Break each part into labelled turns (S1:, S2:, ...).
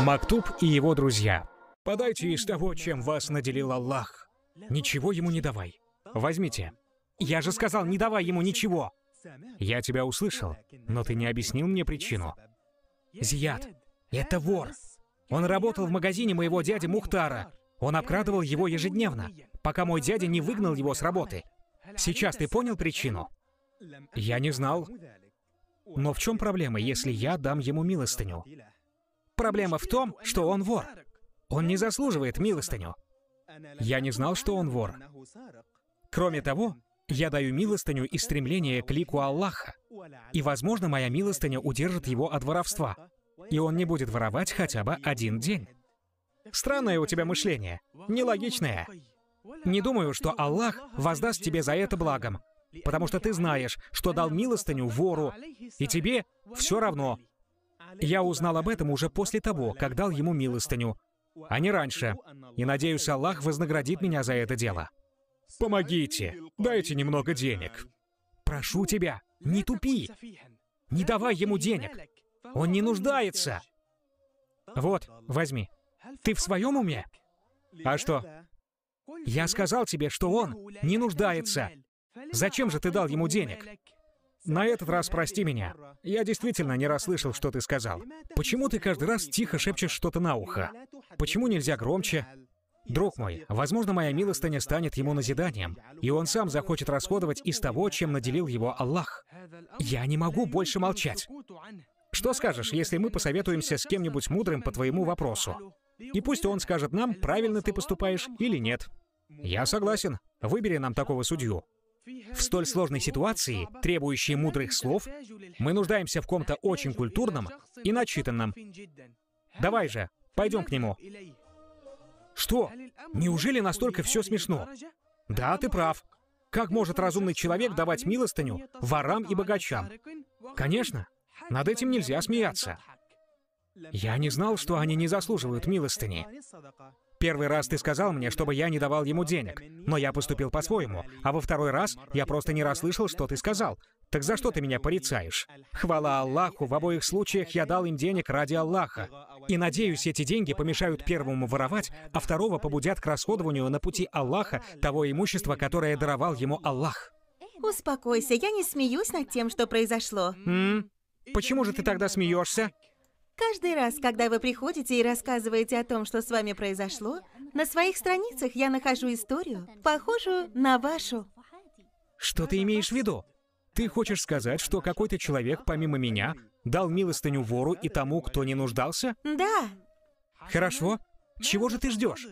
S1: Мактуб и его друзья. Подайте из того, чем вас наделил Аллах. Ничего ему не давай. Возьмите. Я же сказал, не давай ему ничего. Я тебя услышал, но ты не объяснил мне причину. Зияд, это вор. Он работал в магазине моего дяди Мухтара. Он обкрадывал его ежедневно, пока мой дядя не выгнал его с работы. Сейчас ты понял причину? Я не знал. Но в чем проблема, если я дам ему милостыню? Проблема в том, что он вор. Он не заслуживает милостыню. Я не знал, что он вор. Кроме того, я даю милостыню и стремление к лику Аллаха. И, возможно, моя милостыня удержит его от воровства. И он не будет воровать хотя бы один день. Странное у тебя мышление. Нелогичное. Не думаю, что Аллах воздаст тебе за это благом, потому что ты знаешь, что дал милостыню вору, и тебе все равно, я узнал об этом уже после того, как дал ему милостыню, а не раньше. И надеюсь, Аллах вознаградит меня за это дело. Помогите, дайте немного денег. Прошу тебя, не тупи. Не давай ему денег. Он не нуждается. Вот, возьми. Ты в своем уме? А что? Я сказал тебе, что он не нуждается. Зачем же ты дал ему денег? На этот раз прости меня. Я действительно не расслышал, что ты сказал. Почему ты каждый раз тихо шепчешь что-то на ухо? Почему нельзя громче? Друг мой, возможно, моя милостыня станет ему назиданием, и он сам захочет расходовать из того, чем наделил его Аллах. Я не могу больше молчать. Что скажешь, если мы посоветуемся с кем-нибудь мудрым по твоему вопросу? И пусть он скажет нам, правильно ты поступаешь или нет. Я согласен. Выбери нам такого судью. В столь сложной ситуации, требующей мудрых слов, мы нуждаемся в ком-то очень культурном и начитанном. Давай же, пойдем к нему. Что? Неужели настолько все смешно? Да, ты прав. Как может разумный человек давать милостыню ворам и богачам? Конечно, над этим нельзя смеяться. Я не знал, что они не заслуживают милостыни. Первый раз ты сказал мне, чтобы я не давал ему денег, но я поступил по-своему, а во второй раз я просто не расслышал, что ты сказал. Так за что ты меня порицаешь? Хвала Аллаху, в обоих случаях я дал им денег ради Аллаха. И надеюсь, эти деньги помешают первому воровать, а второго побудят к расходованию на пути Аллаха того имущества, которое даровал ему Аллах.
S2: Успокойся, я не смеюсь над тем, что произошло.
S1: М? Почему же ты тогда смеешься?
S2: Каждый раз, когда вы приходите и рассказываете о том, что с вами произошло, на своих страницах я нахожу историю, похожую на вашу.
S1: Что ты имеешь в виду? Ты хочешь сказать, что какой-то человек, помимо меня, дал милостыню вору и тому, кто не нуждался? Да. Хорошо. Чего же ты ждешь?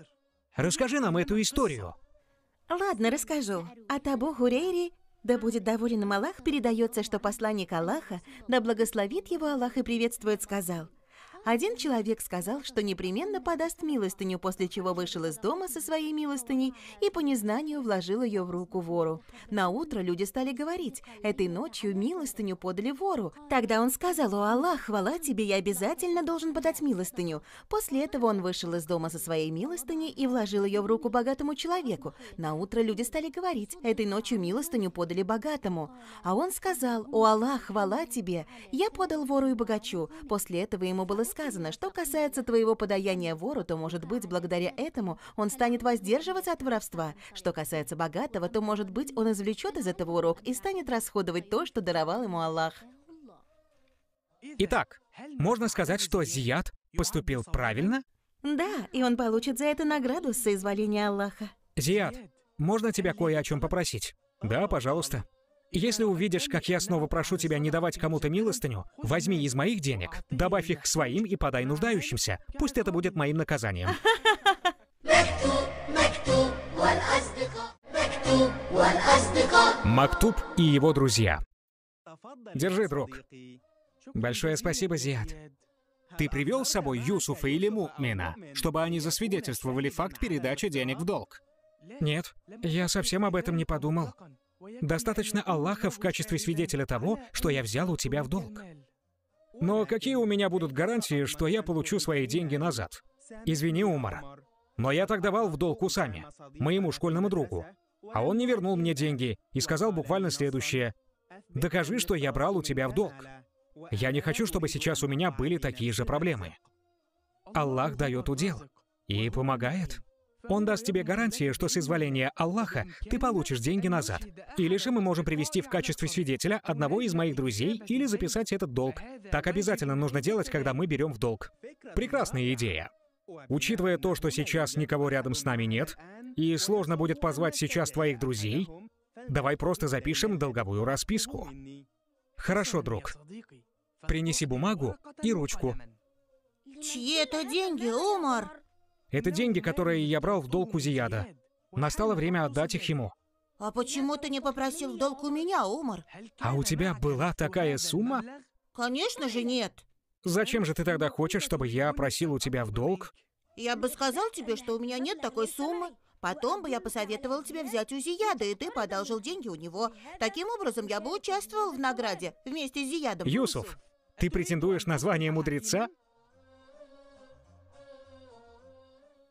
S1: Расскажи нам эту историю.
S2: Ладно, расскажу. От Абу гурейри, да будет доволен им Аллах, передается, что посланник Аллаха, да благословит его Аллах и приветствует, сказал, один человек сказал, что непременно подаст милостыню, после чего вышел из дома со своей милостыней и по незнанию вложил ее в руку вору. На утро люди стали говорить, этой ночью милостыню подали вору. Тогда он сказал, о Аллах, хвала тебе, я обязательно должен подать милостыню. После этого он вышел из дома со своей милостыней и вложил ее в руку богатому человеку. На утро люди стали говорить, этой ночью милостыню подали богатому. А он сказал, о Аллах, хвала тебе, я подал вору и богачу. После этого ему было сказано, что касается твоего подаяния вору, то, может быть, благодаря этому он станет воздерживаться от воровства. Что касается богатого, то, может быть, он извлечет из этого урок и станет расходовать то, что даровал ему Аллах.
S1: Итак, можно сказать, что Зияд поступил правильно?
S2: Да, и он получит за это награду с соизволения Аллаха.
S1: Зияд, можно тебя кое о чем попросить? Да, пожалуйста. Если увидишь, как я снова прошу тебя не давать кому-то милостыню, возьми из моих денег, добавь их к своим и подай нуждающимся. Пусть это будет моим наказанием. Мактуб и его друзья. Держи, друг. Большое спасибо, Зиад. Ты привел с собой Юсуфа или Мукмина, чтобы они засвидетельствовали факт передачи денег в долг? Нет, я совсем об этом не подумал. Достаточно Аллаха в качестве свидетеля того, что я взял у тебя в долг. Но какие у меня будут гарантии, что я получу свои деньги назад? Извини, Умар. Но я так давал в долг Усаме, моему школьному другу. А он не вернул мне деньги и сказал буквально следующее. «Докажи, что я брал у тебя в долг. Я не хочу, чтобы сейчас у меня были такие же проблемы». Аллах дает удел и помогает. Он даст тебе гарантии, что с изволения Аллаха ты получишь деньги назад. Или же мы можем привести в качестве свидетеля одного из моих друзей или записать этот долг. Так обязательно нужно делать, когда мы берем в долг. Прекрасная идея. Учитывая то, что сейчас никого рядом с нами нет, и сложно будет позвать сейчас твоих друзей, давай просто запишем долговую расписку. Хорошо, друг. Принеси бумагу и ручку.
S2: Чьи это деньги, Умар?
S1: Это деньги, которые я брал в долг у Зияда. Настало время отдать их ему.
S2: А почему ты не попросил в долг у меня, Умар?
S1: А у тебя была такая сумма?
S2: Конечно же нет.
S1: Зачем же ты тогда хочешь, чтобы я просил у тебя в долг?
S2: Я бы сказал тебе, что у меня нет такой суммы. Потом бы я посоветовал тебе взять у Зияда, и ты бы одолжил деньги у него. Таким образом, я бы участвовал в награде вместе с Зиядом.
S1: Юсуф, ты претендуешь на звание мудреца?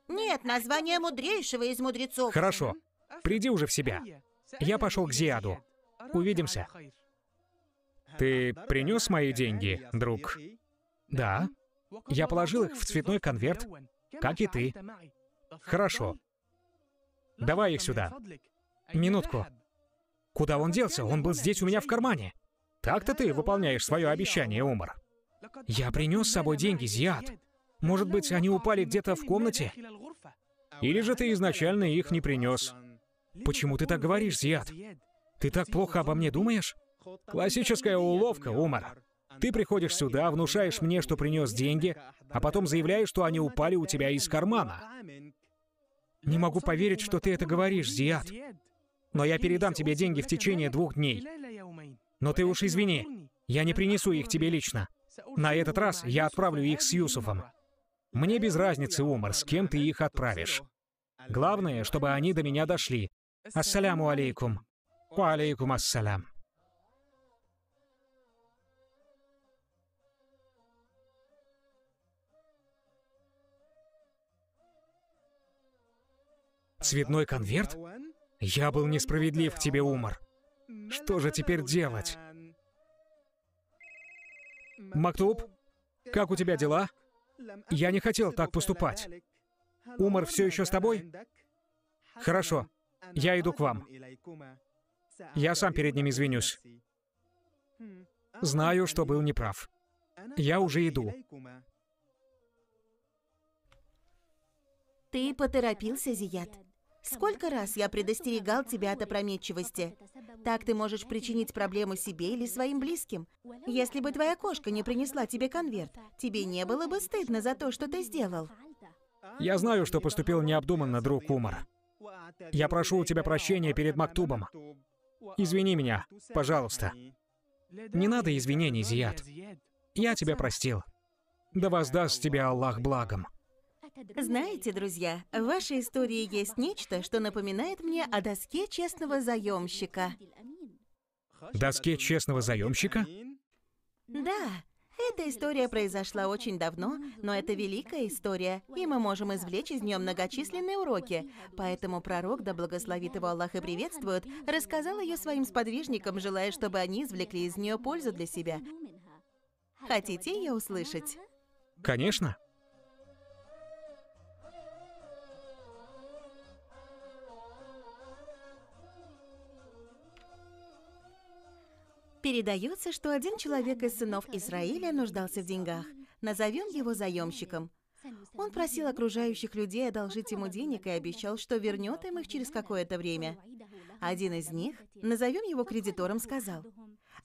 S2: Нет, название мудрейшего из мудрецов.
S1: Хорошо. Приди уже в себя. Я пошел к Зиаду. Увидимся. Ты принес мои деньги, друг? Да. Я положил их в цветной конверт, как и ты. Хорошо. Давай их сюда. Минутку. Куда он делся? Он был здесь у меня в кармане. Так-то ты выполняешь свое обещание, Умар. Я принес с собой деньги, Зиад. Может быть, они упали где-то в комнате? Или же ты изначально их не принес? Почему ты так говоришь, Зиад? Ты так плохо обо мне думаешь? Классическая уловка, Умар. Ты приходишь сюда, внушаешь мне, что принес деньги, а потом заявляешь, что они упали у тебя из кармана. Не могу поверить, что ты это говоришь, Зиад. Но я передам тебе деньги в течение двух дней. Но ты уж извини, я не принесу их тебе лично. На этот раз я отправлю их с Юсуфом. Мне без разницы, Умар, с кем ты их отправишь. Главное, чтобы они до меня дошли. Ассаляму алейкум. Ва алейкум ассалям. Цветной конверт? Я был несправедлив к тебе, Умар. Что же теперь делать? Мактуб, как у тебя дела? Я не хотел так поступать. Умар все еще с тобой? Хорошо, я иду к вам. Я сам перед ним извинюсь. Знаю, что был неправ.
S2: Я уже иду. Ты поторопился, Зият. Сколько раз я предостерегал тебя от опрометчивости? Так ты можешь причинить проблему себе или своим близким. Если бы твоя кошка не принесла тебе конверт, тебе не было бы стыдно за то, что ты сделал.
S1: Я знаю, что поступил необдуманно, друг Умар. Я прошу у тебя прощения перед Мактубом. Извини меня, пожалуйста. Не надо извинений, Зият. Я тебя простил. Да воздаст тебя Аллах благом.
S2: Знаете, друзья, в вашей истории есть нечто, что напоминает мне о доске честного заемщика.
S1: Доске честного заемщика?
S2: Да. Эта история произошла очень давно, но это великая история, и мы можем извлечь из нее многочисленные уроки. Поэтому пророк, да благословит его Аллах и приветствует, рассказал ее своим сподвижникам, желая, чтобы они извлекли из нее пользу для себя. Хотите ее услышать? Конечно. Передается, что один человек из сынов Израиля нуждался в деньгах. Назовем его заемщиком. Он просил окружающих людей одолжить ему денег и обещал, что вернет им их через какое-то время. Один из них, назовем его кредитором, сказал,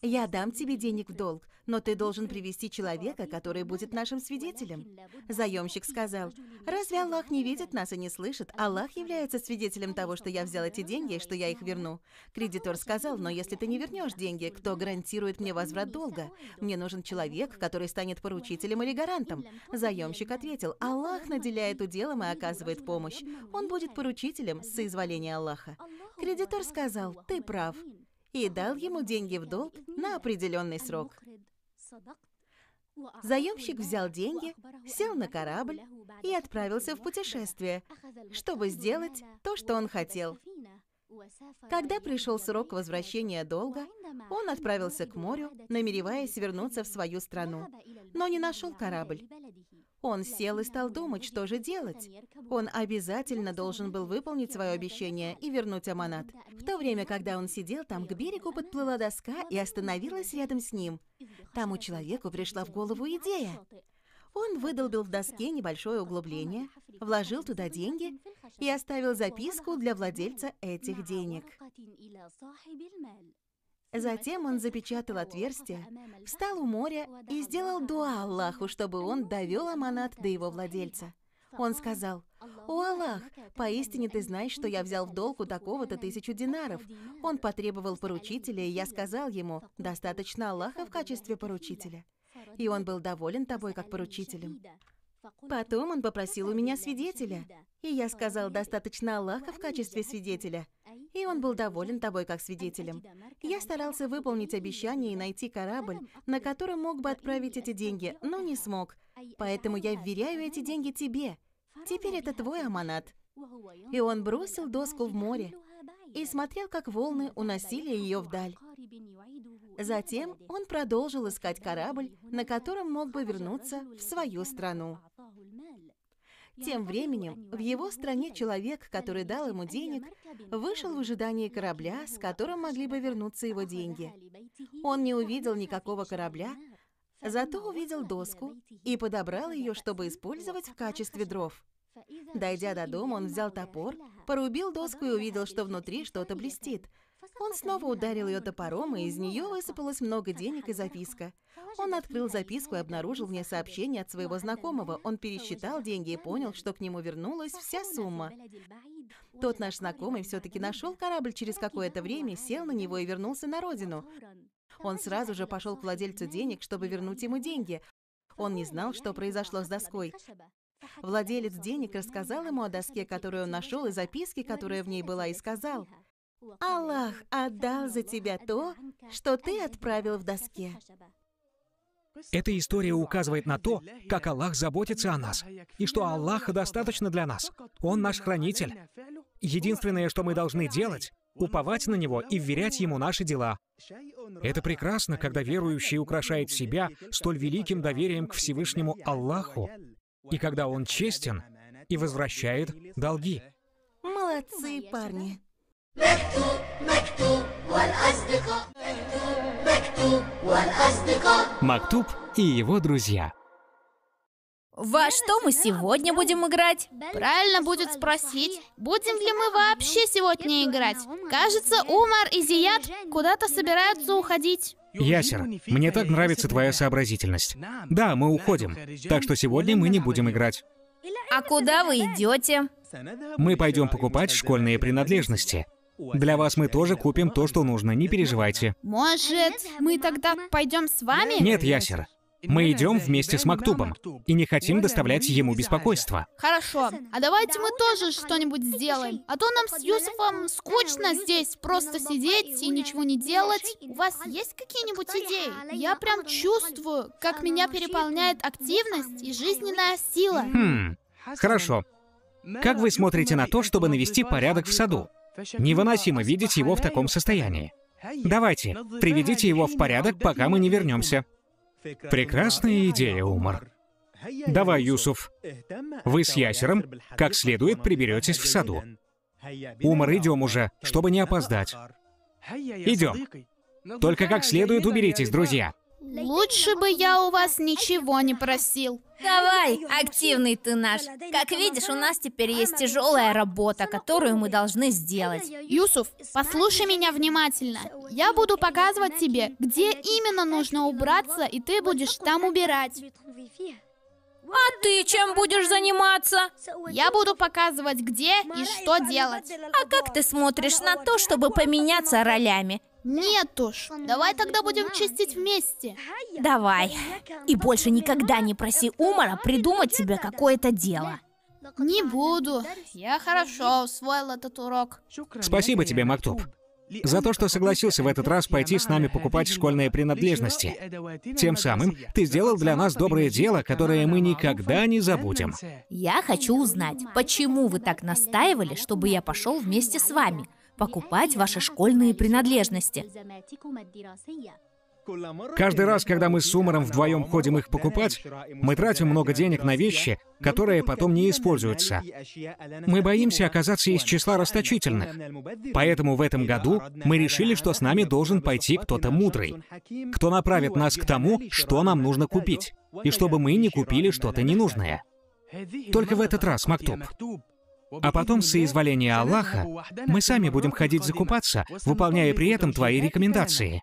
S2: я дам тебе денег в долг, но ты должен привести человека, который будет нашим свидетелем. Заемщик сказал, разве Аллах не видит нас и не слышит? Аллах является свидетелем того, что я взял эти деньги и что я их верну. Кредитор сказал, но если ты не вернешь деньги, кто гарантирует мне возврат долга? Мне нужен человек, который станет поручителем или гарантом. Заемщик ответил, Аллах наделяет уделом и оказывает помощь. Он будет поручителем с соизволения Аллаха. Кредитор сказал, ты прав и дал ему деньги в долг на определенный срок.
S3: Заемщик взял
S2: деньги, сел на корабль и отправился в путешествие, чтобы сделать то, что он хотел. Когда пришел срок возвращения долга, он отправился к морю, намереваясь вернуться в свою страну, но не нашел корабль. Он сел и стал думать, что же делать. Он обязательно должен был выполнить свое обещание и вернуть аманат. В то время, когда он сидел, там к берегу подплыла доска и остановилась рядом с ним. Тому человеку пришла в голову идея. Он выдолбил в доске небольшое углубление, вложил туда деньги и оставил записку для владельца этих денег. Затем он запечатал отверстие, встал у моря и сделал дуа Аллаху, чтобы он довел аманат до его владельца. Он сказал, «О Аллах, поистине ты знаешь, что я взял в долг у такого-то тысячу динаров». Он потребовал поручителя, и я сказал ему, «Достаточно Аллаха в качестве поручителя». И он был доволен тобой как поручителем. Потом он попросил у меня свидетеля. И я сказал, достаточно Аллаха в качестве свидетеля. И он был доволен тобой как свидетелем. Я старался выполнить обещание и найти корабль, на котором мог бы отправить эти деньги, но не смог. Поэтому я вверяю эти деньги тебе. Теперь это твой аманат. И он бросил доску в море и смотрел, как волны уносили ее вдаль. Затем он продолжил искать корабль, на котором мог бы вернуться в свою страну. Тем временем в его стране человек, который дал ему денег, вышел в ожидании корабля, с которым могли бы вернуться его деньги. Он не увидел никакого корабля, зато увидел доску и подобрал ее, чтобы использовать в качестве дров. Дойдя до дома, он взял топор, порубил доску и увидел, что внутри что-то блестит – он снова ударил ее топором, и из нее высыпалось много денег и записка. Он открыл записку и обнаружил в ней сообщение от своего знакомого. Он пересчитал деньги и понял, что к нему вернулась вся сумма. Тот наш знакомый все-таки нашел корабль через какое-то время, сел на него и вернулся на родину. Он сразу же пошел к владельцу денег, чтобы вернуть ему деньги. Он не знал, что произошло с доской. Владелец денег рассказал ему о доске, которую он нашел, и записке, которая в ней была, и сказал – Аллах отдал за тебя то, что ты отправил в доске.
S1: Эта история указывает на то, как Аллах заботится о нас, и что Аллаха достаточно для нас. Он наш хранитель. Единственное, что мы должны делать, уповать на Него и вверять Ему наши дела. Это прекрасно, когда верующий украшает себя столь великим доверием к Всевышнему Аллаху, и когда он честен и возвращает долги.
S2: Молодцы, парни. مكتوب مكتوب والأصدقاء مكتوب مكتوب
S1: والأصدقاء مكتوب и его друзья.
S4: Во что мы сегодня будем играть? Правильно будет спросить, будем ли мы вообще сегодня играть. Кажется, Умар и Зият куда-то собираются
S5: уходить.
S1: Ясер, мне так нравится твоя сообразительность. Да, мы уходим, так что сегодня мы не будем играть.
S5: А куда вы идете?
S1: Мы пойдем покупать школьные принадлежности. Для вас мы тоже купим то, что нужно, не переживайте.
S4: Может, мы тогда пойдем с вами? Нет,
S1: Ясер. Мы идем вместе с Мактубом и не хотим доставлять ему беспокойство.
S4: Хорошо. А давайте мы тоже что-нибудь сделаем. А то нам с Юсуфом скучно здесь просто сидеть и ничего не делать. У вас есть какие-нибудь идеи? Я прям чувствую, как меня переполняет активность и жизненная сила. Хм. Хорошо. Как вы смотрите
S1: на то, чтобы навести порядок в саду? Невыносимо видеть его в таком состоянии. Давайте, приведите его в порядок, пока мы не вернемся. Прекрасная идея, Умар. Давай, Юсуф. Вы с Ясером как следует приберетесь в саду. Умар, идем уже, чтобы не опоздать.
S3: Идем.
S1: Только как следует уберитесь, друзья.
S4: Лучше бы я у вас ничего не просил.
S5: Давай, активный ты наш. Как видишь, у нас теперь есть тяжелая работа, которую мы должны сделать. Юсуф, послушай меня внимательно. Я буду показывать
S4: тебе, где именно нужно убраться, и ты будешь там убирать.
S5: А ты чем будешь заниматься? Я
S4: буду показывать, где и что делать.
S5: А как ты смотришь на то, чтобы поменяться ролями? Нет уж, давай тогда будем чистить вместе. Давай. И больше никогда не проси Умара придумать тебе какое-то дело.
S4: Не буду. Я хорошо усвоил этот урок. Спасибо
S1: тебе, Мактуб. За то, что согласился в этот раз пойти с нами покупать школьные принадлежности. Тем самым ты сделал для нас доброе дело, которое мы никогда не забудем.
S5: Я хочу узнать, почему вы так настаивали, чтобы я пошел вместе с вами? покупать ваши школьные принадлежности.
S1: Каждый раз, когда мы с Умаром вдвоем ходим их покупать, мы тратим много денег на вещи, которые потом не используются. Мы боимся оказаться из числа расточительных. Поэтому в этом году мы решили, что с нами должен пойти кто-то мудрый, кто направит нас к тому, что нам нужно купить, и чтобы мы не купили что-то ненужное. Только в этот раз, Мактуб. А потом, с соизволения Аллаха, мы сами будем ходить закупаться, выполняя при этом твои рекомендации.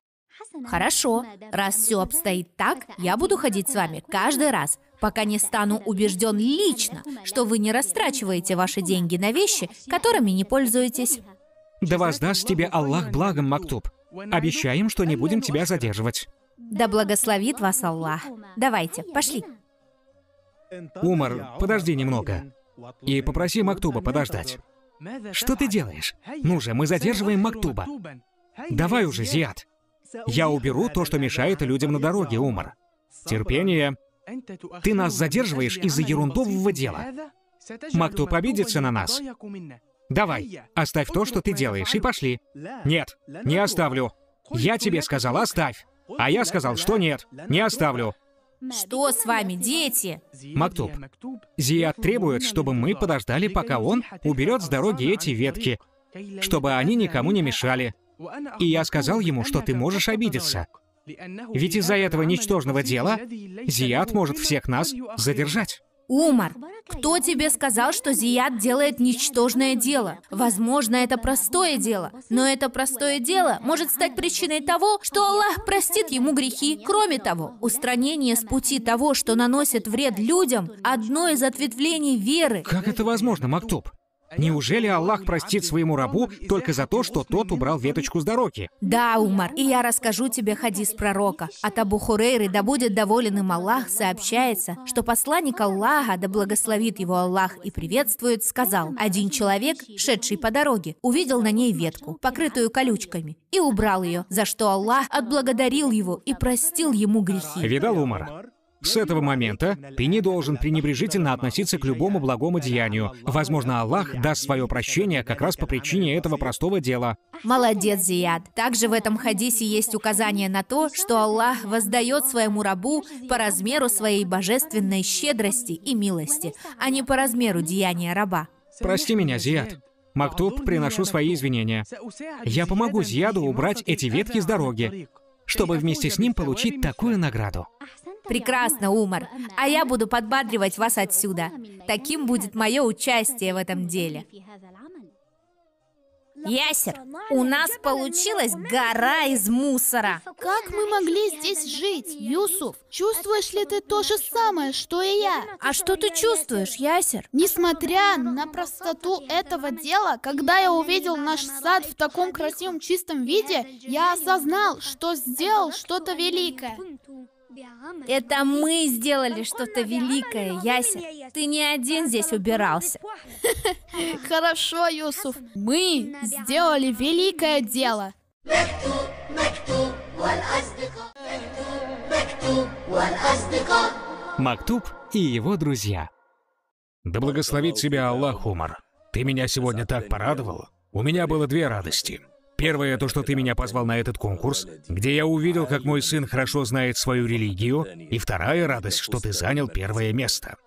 S5: Хорошо. Раз все обстоит так, я буду ходить с вами каждый раз, пока не стану убежден лично, что вы не растрачиваете ваши деньги на вещи, которыми не пользуетесь.
S1: Да воздаст тебе Аллах благом, Мактуб. Обещаем, что не будем тебя задерживать.
S5: Да благословит вас Аллах. Давайте, пошли.
S1: Умар, подожди немного и попроси Мактуба подождать. Что ты делаешь? Ну же, мы задерживаем Мактуба. Давай уже, Зиат.
S3: Я уберу то, что
S1: мешает людям на дороге, Умар. Терпение.
S3: Ты нас задерживаешь из-за ерундового дела. Мактуб обидится на нас. Давай, оставь то, что ты делаешь, и пошли. Нет, не оставлю.
S1: Я тебе сказал, оставь. А я сказал, что нет, не оставлю.
S5: Что с вами, дети?
S1: Мактуб. Зият требует, чтобы мы подождали, пока он уберет с дороги эти ветки, чтобы они никому не мешали. И я сказал ему, что ты можешь обидеться. Ведь из-за этого ничтожного дела Зият может всех нас
S5: задержать. Умар, кто тебе сказал, что Зияд делает ничтожное дело? Возможно, это простое дело, но это простое дело может стать причиной того, что Аллах простит ему грехи. Кроме того, устранение с пути того, что наносит вред людям, одно из ответвлений веры.
S1: Как это возможно, Мактуб? Неужели Аллах простит своему рабу только за то, что тот убрал веточку с дороги?
S5: Да, Умар, и я расскажу тебе хадис пророка. От Абу Хурейры, да будет доволен им Аллах, сообщается, что посланник Аллаха, да благословит его Аллах и приветствует, сказал, один человек, шедший по дороге, увидел на ней ветку, покрытую колючками, и убрал ее, за что Аллах отблагодарил его и простил ему грехи.
S1: Видал, Умар? С этого момента Пини должен пренебрежительно относиться к любому благому деянию. Возможно, Аллах даст свое прощение как раз по причине этого простого дела.
S5: Молодец, Зияд. Также в этом хадисе есть указание на то, что Аллах воздает своему рабу по размеру своей божественной щедрости и милости, а не по размеру деяния раба. Прости
S1: меня, Зияд. Мактуб, приношу свои извинения. Я помогу Зияду убрать эти ветки с дороги, чтобы вместе с ним получить такую награду.
S5: Прекрасно, Умар. А я буду подбадривать вас отсюда. Таким будет мое участие в этом деле. Ясер, у нас получилась гора из мусора.
S4: Как мы могли здесь жить, Юсуф? Чувствуешь ли ты то же самое, что и я? А что ты чувствуешь, Ясер? Несмотря на простоту этого дела, когда я увидел наш сад в таком красивом чистом виде, я осознал, что
S5: сделал что-то великое. Это мы сделали что-то великое, Яся. Ты не один здесь убирался. Хорошо, Юсуф.
S4: Мы сделали великое дело.
S1: Мактуб и его друзья. Да благословит тебя Аллах, Умар. Ты меня сегодня так порадовал. У меня было две радости. Первое, то, что ты меня позвал на этот конкурс, где я увидел, как мой сын хорошо знает свою религию, и вторая радость, что ты занял первое место.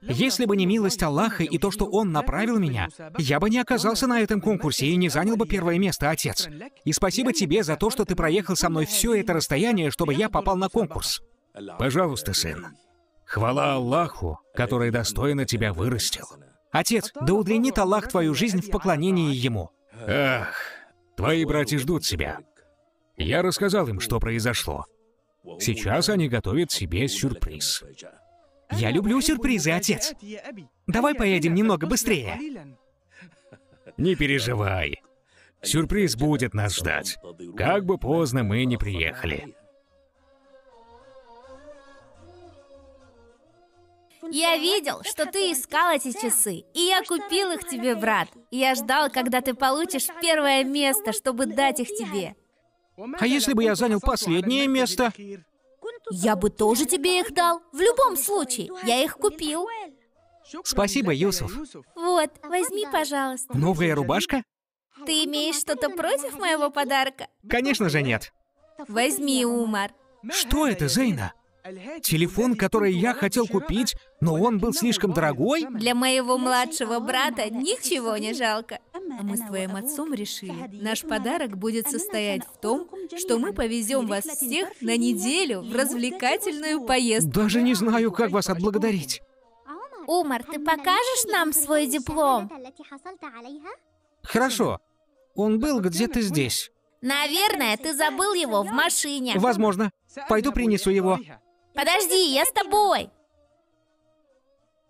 S1: Если бы не милость Аллаха и то, что Он направил меня, я бы не оказался на этом конкурсе и не занял бы первое место, отец. И спасибо тебе за то, что ты проехал со мной все это расстояние, чтобы я попал на конкурс. Пожалуйста, сын. Хвала Аллаху, который достойно тебя вырастил. Отец, да удлинит Аллах твою жизнь в поклонении Ему. Ах, Твои братья ждут тебя. Я рассказал им, что произошло. Сейчас они готовят себе сюрприз. Я люблю сюрпризы, отец. Давай поедем немного быстрее. Не переживай. Сюрприз будет нас ждать. Как бы поздно мы не приехали.
S5: Я видел, что ты искал эти часы, и я купил их тебе, брат. Я ждал, когда ты получишь первое место, чтобы дать их тебе.
S1: А если бы я занял последнее место?
S5: Я бы тоже тебе их дал. В любом случае, я их купил. Спасибо, Юсуф. Вот, возьми, пожалуйста.
S1: Новая рубашка?
S5: Ты имеешь что-то против моего подарка?
S1: Конечно же нет.
S5: Возьми, Умар.
S1: Что это, Зейна? Телефон, который я хотел купить, но он был слишком дорогой.
S5: Для моего младшего брата ничего не жалко. А мы с твоим отцом решили, наш подарок будет состоять в том, что мы повезем вас всех на неделю в развлекательную поездку.
S1: Даже не знаю, как вас отблагодарить.
S5: Умар, ты покажешь нам свой диплом?
S1: Хорошо. Он был где-то здесь.
S5: Наверное, ты забыл его в машине. Возможно.
S1: Пойду принесу его.
S5: Подожди, я с тобой.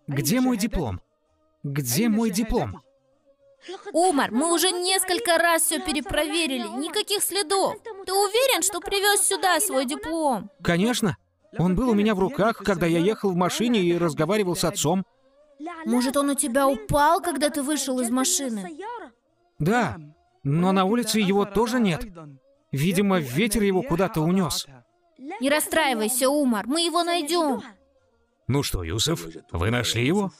S1: Где мой диплом? Где мой диплом?
S5: Умар, мы уже несколько раз все перепроверили. Никаких следов. Ты уверен, что привез сюда свой диплом?
S1: Конечно. Он был у меня в руках, когда я ехал в машине и разговаривал с отцом.
S5: Может, он у тебя упал, когда ты вышел из машины?
S1: Да, но на улице его тоже нет. Видимо, ветер его куда-то
S5: унес. Не расстраивайся, Умар, мы его найдем.
S1: Ну что, Юсов, вы нашли его?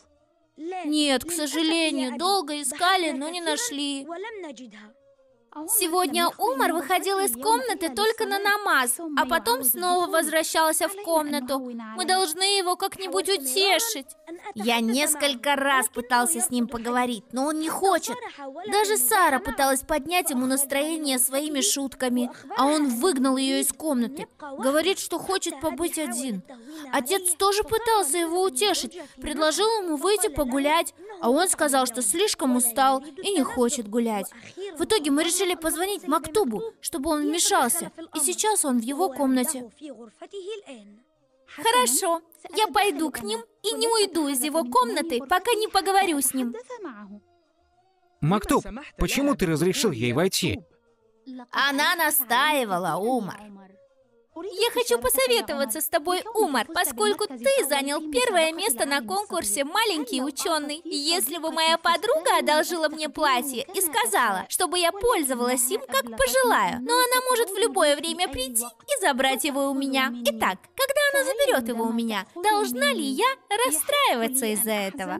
S5: Нет, к сожалению, долго искали, но не нашли. Сегодня Умар выходил из комнаты только на намаз, а потом снова возвращался в комнату. Мы должны его как-нибудь утешить. Я несколько раз пытался с ним поговорить, но он не хочет. Даже Сара пыталась поднять ему настроение своими шутками, а он выгнал ее из комнаты. Говорит, что хочет побыть один. Отец тоже пытался его утешить, предложил ему выйти погулять, а он сказал, что слишком устал и не хочет гулять. В итоге мы решили Решили позвонить Мактубу, чтобы он вмешался. И сейчас он в его комнате.
S3: Хорошо,
S5: я пойду к ним и не уйду из его комнаты, пока не поговорю с ним.
S1: Мактуб, почему ты разрешил ей войти?
S5: Она настаивала, Умар. Я хочу посоветоваться с тобой, Умар, поскольку ты занял первое место на конкурсе «Маленький ученый». Если бы моя подруга одолжила мне платье и сказала, чтобы я пользовалась им, как пожелаю, но она может в любое время прийти и забрать его у меня. Итак, когда она заберет его у меня, должна ли я расстраиваться из-за этого?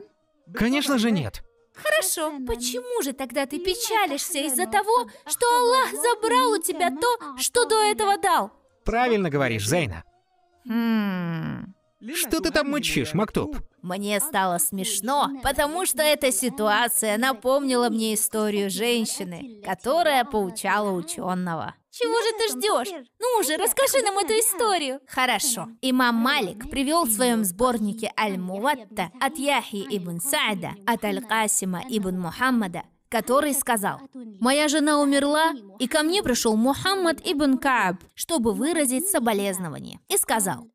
S1: Конечно же нет.
S5: Хорошо, почему же тогда ты печалишься из-за того, что Аллах забрал у тебя то, что до этого дал?
S1: Правильно говоришь, Зейна.
S5: Хм.
S1: Что ты там мычишь, Мактуб?
S5: Мне стало смешно, потому что эта ситуация напомнила мне историю женщины, которая поучала ученого. Чего же ты ждешь? Ну уже, расскажи нам эту историю. Хорошо. Имам Малик привел в своем сборнике Аль-Муватта от Яхи ибн Саада, от Аль-Касима ибн Мухаммада, который сказал, «Моя жена умерла, и ко мне пришел Мухаммад ибн Кааб, чтобы выразить соболезнование, и сказал,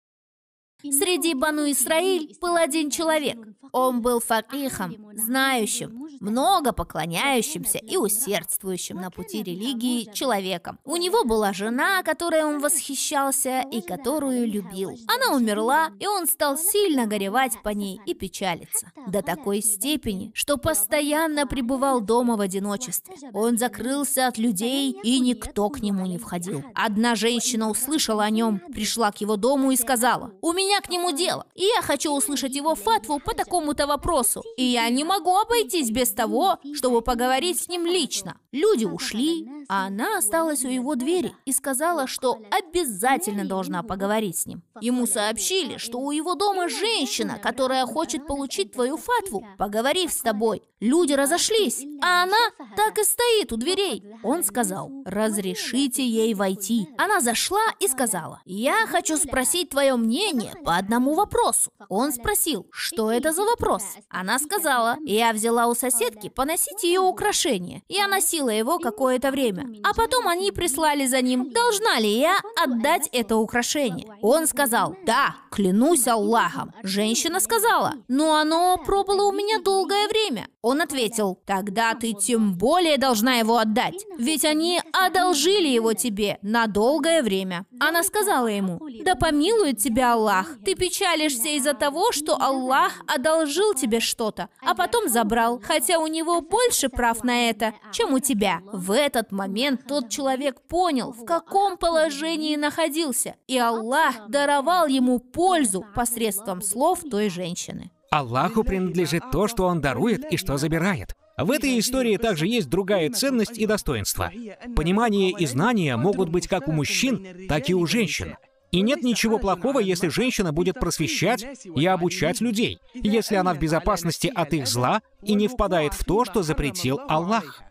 S5: Среди Бану Исраиль был один человек. Он был факихом, знающим, много поклоняющимся и усердствующим на пути религии человеком. У него была жена, которой он восхищался и которую любил. Она умерла, и он стал сильно горевать по ней и печалиться. До такой степени, что постоянно пребывал дома в одиночестве. Он закрылся от людей, и никто к нему не входил. Одна женщина услышала о нем, пришла к его дому и сказала, «У меня меня к нему дело. И я хочу услышать его фатву по такому-то вопросу. И я не могу обойтись без того, чтобы поговорить с ним лично. Люди ушли, а она осталась у его двери и сказала, что обязательно должна поговорить с ним. Ему сообщили, что у его дома женщина, которая хочет получить твою фатву, поговорив с тобой. Люди разошлись, а она так и стоит у дверей. Он сказал, разрешите ей войти. Она зашла и сказала, я хочу спросить твое мнение по одному вопросу. Он спросил, что это за вопрос. Она сказала, я взяла у соседки поносить ее украшение. Я носила его какое-то время. А потом они прислали за ним, должна ли я отдать это украшение. Он сказал, да, клянусь Аллахом. Женщина сказала, но оно пробыло у меня долгое время. Он ответил, тогда ты тем более должна его отдать, ведь они одолжили его тебе на долгое время. Она сказала ему, да помилует тебя Аллах, Аллах. Ты печалишься из-за того, что Аллах одолжил тебе что-то, а потом забрал, хотя у него больше прав на это, чем у тебя. В этот момент тот человек понял, в каком положении находился, и Аллах даровал ему пользу посредством слов той женщины.
S1: Аллаху принадлежит то, что Он дарует и что забирает. В этой истории также есть другая ценность и достоинство. Понимание и знания могут быть как у мужчин, так и у женщин. И нет ничего плохого, если женщина будет просвещать и обучать людей, если она в безопасности от их зла и не впадает в то, что запретил Аллах.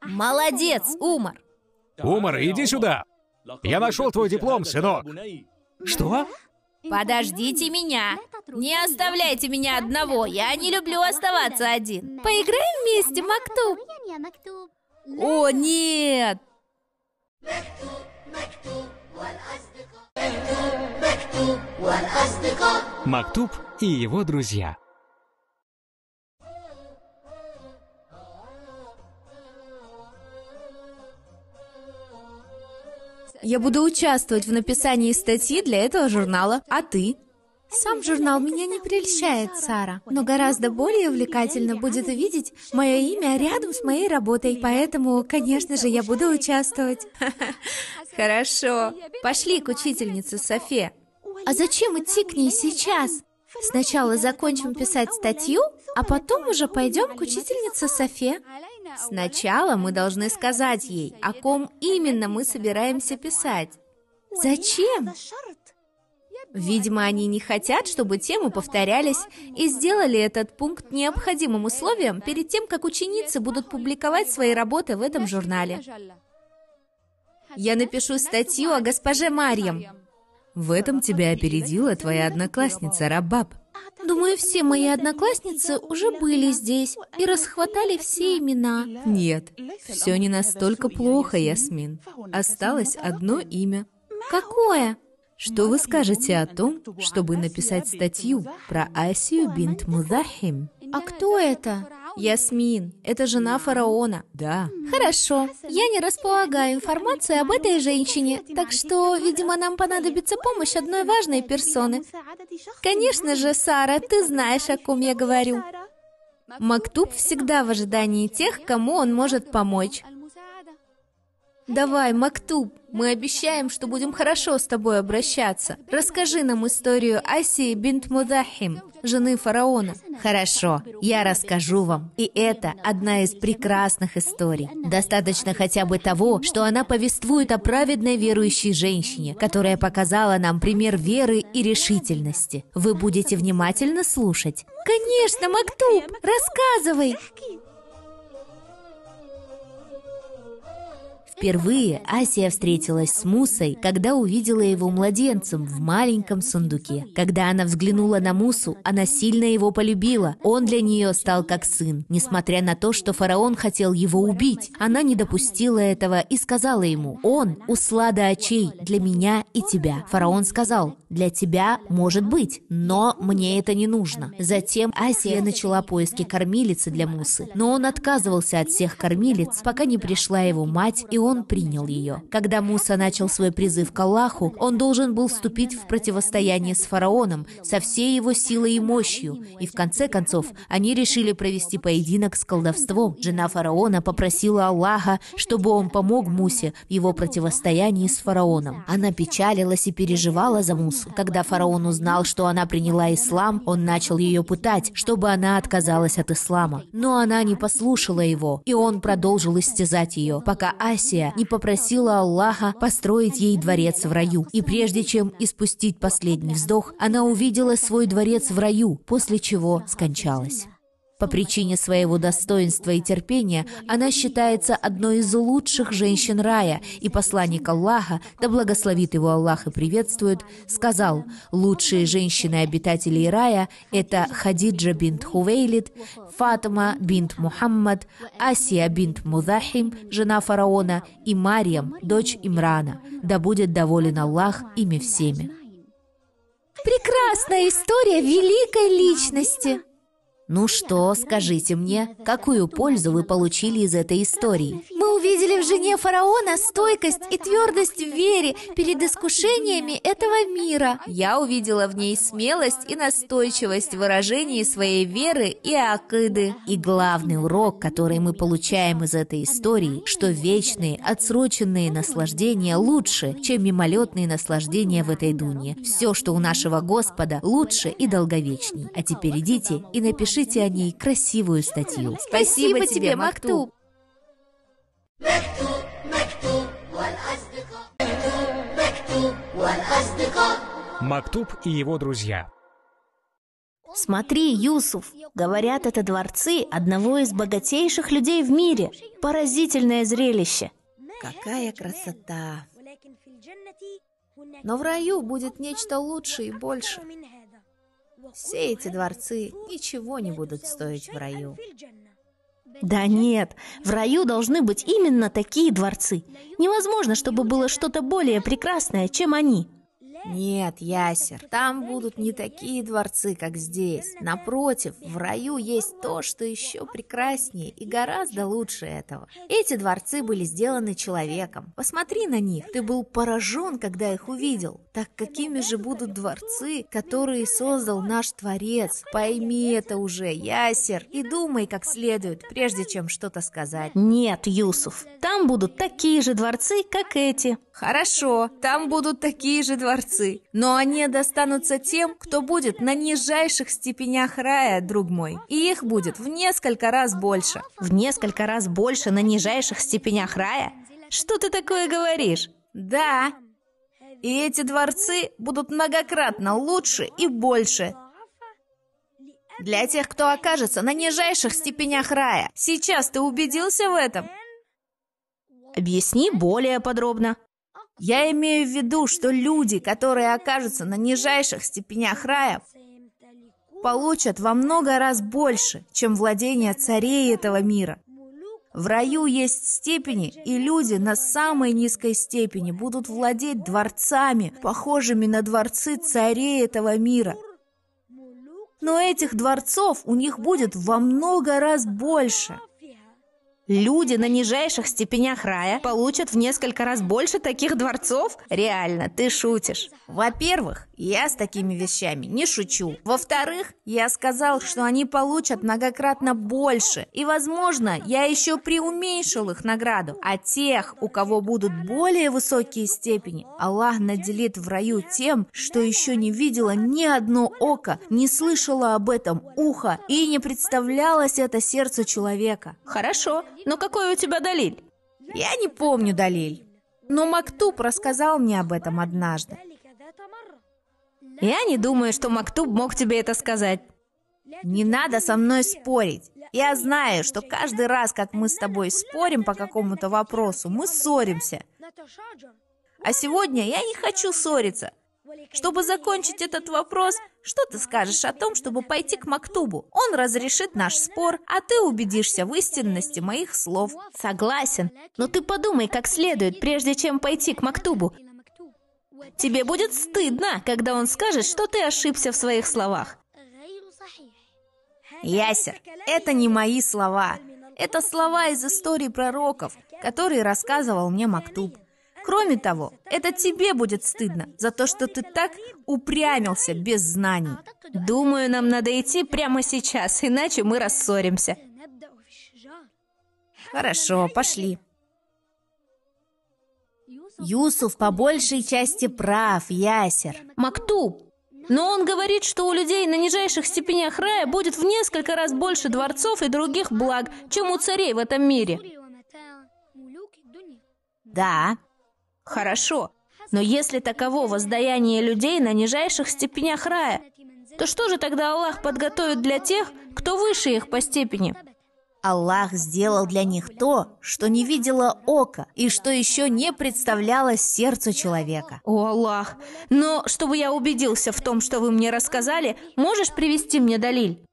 S5: Молодец, Умар!
S1: Умар, иди сюда! Я нашел твой диплом,
S5: сынок! Что? Подождите меня! Не оставляйте меня одного! Я не люблю оставаться один! Поиграем вместе, Мактуб! О, нет!
S1: Мактуб и его друзья.
S5: Я буду участвовать в написании статьи для этого журнала. А ты? Сам журнал меня не прельщает, Сара, но гораздо более увлекательно будет увидеть мое имя рядом с моей работой, поэтому, конечно же, я буду участвовать. Хорошо. Пошли к учительнице Софе. А зачем идти к ней сейчас? Сначала закончим писать статью, а потом уже пойдем к учительнице Софе. Сначала мы должны сказать ей, о ком именно мы собираемся писать. Зачем? Видимо, они не хотят, чтобы темы повторялись, и сделали этот пункт необходимым условием перед тем, как ученицы будут публиковать свои работы в этом журнале. Я напишу статью о госпоже Марьям. В этом тебя опередила твоя одноклассница Рабаб. Думаю, все мои одноклассницы уже были здесь и расхватали все имена. Нет, все не настолько плохо, Ясмин. Осталось одно имя. Какое? Что вы скажете о том, чтобы написать статью про Асию бинт Музахим? А кто это? Ясмин, это жена фараона. Да. Хорошо. Я не располагаю информацией об этой женщине, так что, видимо, нам понадобится помощь одной важной персоны. Конечно же, Сара, ты знаешь, о ком я говорю. Мактуб всегда в ожидании тех, кому он может помочь. Давай, Мактуб, мы обещаем, что будем хорошо с тобой обращаться. Расскажи нам историю Асии бинт Мудахим, жены фараона. Хорошо, я расскажу вам. И это одна из прекрасных историй. Достаточно хотя бы того, что она повествует о праведной верующей женщине, которая показала нам пример веры и решительности. Вы будете внимательно слушать? Конечно, Мактуб, рассказывай! Впервые Асия встретилась с Мусой, когда увидела его младенцем в маленьком сундуке. Когда она взглянула на Мусу, она сильно его полюбила. Он для нее стал как сын. Несмотря на то, что фараон хотел его убить, она не допустила этого и сказала ему, «Он — услада очей для меня и тебя». Фараон сказал, «Для тебя может быть, но мне это не нужно». Затем Асия начала поиски кормилицы для Мусы, но он отказывался от всех кормилиц, пока не пришла его мать, и он он принял ее. Когда Муса начал свой призыв к Аллаху, он должен был вступить в противостояние с фараоном со всей его силой и мощью, и в конце концов они решили провести поединок с колдовством. Жена фараона попросила Аллаха, чтобы он помог Мусе в его противостоянии с фараоном. Она печалилась и переживала за Мусу. Когда фараон узнал, что она приняла ислам, он начал ее пытать, чтобы она отказалась от ислама. Но она не послушала его, и он продолжил истязать ее, пока Асия Мария не попросила Аллаха построить ей дворец в раю. И прежде чем испустить последний вздох, она увидела свой дворец в раю, после чего скончалась. По причине своего достоинства и терпения она считается одной из лучших женщин рая, и посланник Аллаха, да благословит его Аллах и приветствует, сказал, лучшие женщины обитателей рая – это Хадиджа бинт Хувейлит, Фатма бинт Мухаммад, Асия бинт Мудахим, жена фараона, и Мариям, дочь Имрана. Да будет доволен Аллах ими всеми. Прекрасная история великой личности – «Ну что, скажите мне, какую пользу вы получили из этой истории?» «Мы увидели в жене фараона стойкость и твердость в вере перед искушениями этого мира. Я увидела в ней смелость и настойчивость в выражении своей веры и акыды. И главный урок, который мы получаем из этой истории, что вечные, отсроченные наслаждения лучше, чем мимолетные наслаждения в этой дуне. Все, что у нашего Господа, лучше и долговечней. А теперь идите и напишите о ней красивую статью. Спасибо, Спасибо тебе, Мактуб!
S1: Мактуб и его друзья.
S5: Смотри, Юсуф, говорят, это дворцы одного из богатейших людей в мире. Поразительное зрелище. Какая красота! Но в раю будет нечто лучше и больше. Все эти дворцы ничего не будут стоить в раю. Да нет, в раю должны быть именно такие дворцы. Невозможно, чтобы было что-то более прекрасное, чем они. Нет, Ясер, там будут не такие дворцы, как здесь. Напротив, в раю есть то, что еще прекраснее и гораздо лучше этого. Эти дворцы были сделаны человеком. Посмотри на них. Ты был поражен, когда их увидел. Так какими же будут дворцы, которые создал наш Творец? Пойми это уже, Ясер, и думай как следует, прежде чем что-то сказать. Нет, Юсуф, там будут такие же дворцы, как эти. Хорошо, там будут такие же дворцы, но они достанутся тем, кто будет на нижайших степенях рая, друг мой. И их будет в несколько раз больше. В несколько раз больше на нижайших степенях рая? Что ты такое говоришь? Да. И эти дворцы будут многократно лучше и больше, для тех, кто окажется на нижайших степенях рая. Сейчас ты убедился в этом? Объясни более подробно. Я имею в виду, что люди, которые окажутся на нижайших степенях рая, получат во много раз больше, чем владение царей этого мира. В раю есть степени, и люди на самой низкой степени будут владеть дворцами, похожими на дворцы царей этого мира. Но этих дворцов у них будет во много раз больше – Люди на нижайших степенях рая получат в несколько раз больше таких дворцов? Реально, ты шутишь. Во-первых, я с такими вещами не шучу. Во-вторых, я сказал, что они получат многократно больше. И, возможно, я еще преуменьшил их награду. А тех, у кого будут более высокие степени, Аллах наделит в раю тем, что еще не видела ни одно око, не слышала об этом ухо и не представлялось это сердцу человека. Хорошо, но какой у тебя Далиль? Я не помню Далиль. Но Мактуб рассказал мне об этом однажды. Я не думаю, что Мактуб мог тебе это сказать. Не надо со мной спорить. Я знаю, что каждый раз, как мы с тобой спорим по какому-то вопросу, мы ссоримся. А сегодня я не хочу ссориться. Чтобы закончить этот вопрос, что ты скажешь о том, чтобы пойти к Мактубу? Он разрешит наш спор, а ты убедишься в истинности моих слов. Согласен. Но ты подумай как следует, прежде чем пойти к Мактубу. Тебе будет стыдно, когда он скажет, что ты ошибся в своих словах. Ясер, это не мои слова. Это слова из истории пророков, которые рассказывал мне Мактуб. Кроме того, это тебе будет стыдно за то, что ты так упрямился без знаний. Думаю, нам надо идти прямо сейчас, иначе мы рассоримся. Хорошо, пошли. Юсуф по большей части прав, Ясер. Мактуб, но он говорит, что у людей на нижайших степенях рая будет в несколько раз больше дворцов и других благ, чем у царей в этом мире. Да, Хорошо. Но если таково воздаяние людей на нижайших степенях рая, то что же тогда Аллах подготовит для тех, кто выше их по степени? Аллах сделал для них то, что не видело око и что еще не представлялось сердцу человека. О, Аллах! Но чтобы я убедился в том, что вы мне рассказали, можешь привести мне Далиль?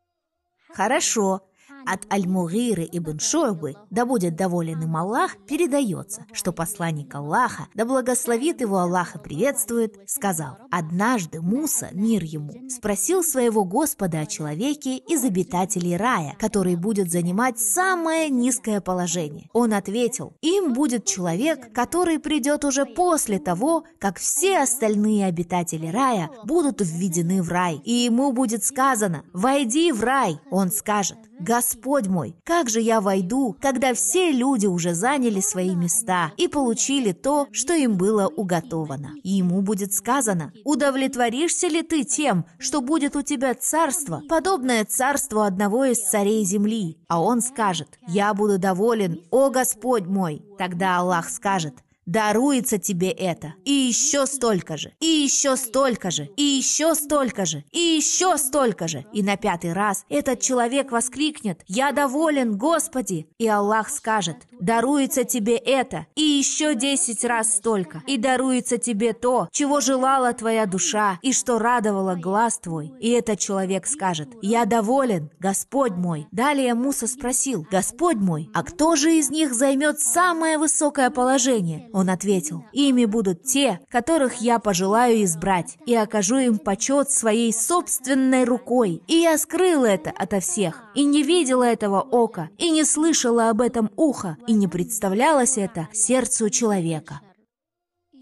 S5: Хорошо, от Аль-Мугиры ибн Шуйбы, да будет доволен им Аллах, передается, что посланник Аллаха, да благословит его Аллах и приветствует, сказал, «Однажды Муса, мир ему, спросил своего Господа о человеке из обитателей рая, который будет занимать самое низкое положение. Он ответил, им будет человек, который придет уже после того, как все остальные обитатели рая будут введены в рай, и ему будет сказано «Войди в рай!» Он скажет Господь мой, как же я войду, когда все люди уже заняли свои места и получили то, что им было уготовано? ему будет сказано, удовлетворишься ли ты тем, что будет у тебя царство, подобное царству одного из царей земли? А он скажет, я буду доволен, о Господь мой. Тогда Аллах скажет, даруется тебе это. И еще столько же, и еще столько же, и еще столько же, и еще столько же. И на пятый раз этот человек воскликнет, «Я доволен, Господи!» И Аллах скажет, «Даруется тебе это, и еще десять раз столько, и даруется тебе то, чего желала твоя душа, и что радовало глаз твой». И этот человек скажет, «Я доволен, Господь мой». Далее Муса спросил, «Господь мой, а кто же из них займет самое высокое положение?» Он ответил, «Ими будут те, которых я пожелаю избрать, и окажу им почет своей собственной рукой. И я скрыл это ото всех, и не видела этого ока, и не слышала об этом ухо, и не представлялось это сердцу человека».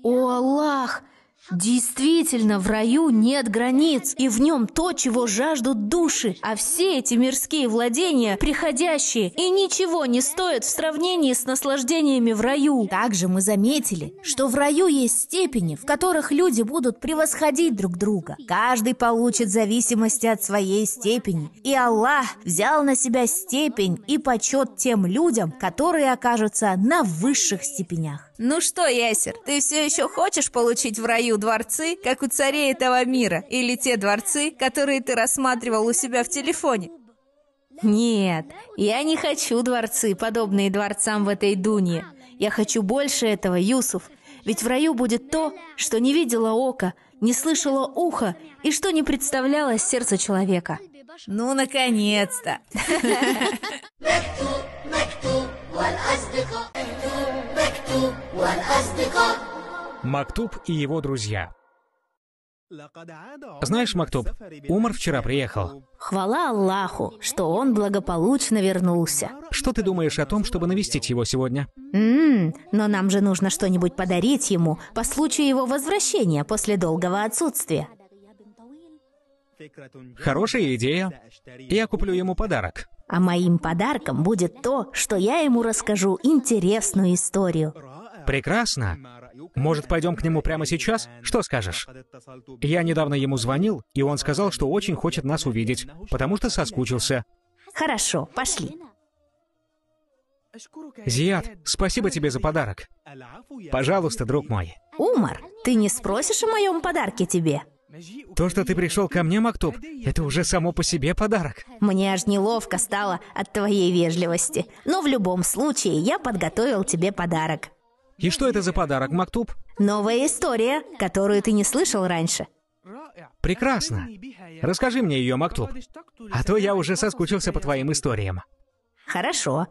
S5: «О Аллах!» Действительно, в раю нет границ, и в нем то, чего жаждут души, а все эти мирские владения приходящие и ничего не стоят в сравнении с наслаждениями в раю. Также мы заметили, что в раю есть степени, в которых люди будут превосходить друг друга. Каждый получит зависимость от своей степени, и Аллах взял на себя степень и почет тем людям, которые окажутся на высших степенях. Ну что, Ясер, ты все еще хочешь получить в раю дворцы, как у царей этого мира, или те дворцы, которые ты рассматривал у себя в телефоне? Нет, я не хочу дворцы, подобные дворцам в этой Дуне. Я хочу больше этого, Юсуф. Ведь в раю будет то, что не видело око, не слышало ухо и что не представляло сердце человека. Ну,
S2: наконец-то!
S1: Мактуб и его друзья. Знаешь, Мактуб, Умар вчера приехал.
S3: Хвала Аллаху,
S5: что он благополучно вернулся. Что
S1: ты думаешь о том, чтобы навестить его сегодня?
S5: Ммм, но нам же нужно что-нибудь подарить ему по случаю его возвращения после долгого отсутствия.
S1: Хорошая идея. Я
S5: куплю ему подарок. А моим подарком будет то, что я ему расскажу интересную историю.
S1: Прекрасно. Может, пойдем к нему прямо сейчас? Что скажешь? Я недавно ему звонил, и он сказал, что очень хочет нас увидеть, потому что соскучился.
S5: Хорошо, пошли.
S1: Зият, спасибо тебе за подарок. Пожалуйста, друг мой.
S5: Умар, ты не спросишь о моем подарке тебе?
S1: То, что ты пришел ко мне, Мактуб, это уже само по себе подарок.
S5: Мне аж неловко стало от твоей вежливости. Но в любом случае, я подготовил тебе подарок. И что это за подарок, Мактуб? Новая история, которую ты не слышал раньше.
S1: Прекрасно. Расскажи мне ее, Мактуб. А то я уже соскучился по твоим историям.
S5: Хорошо.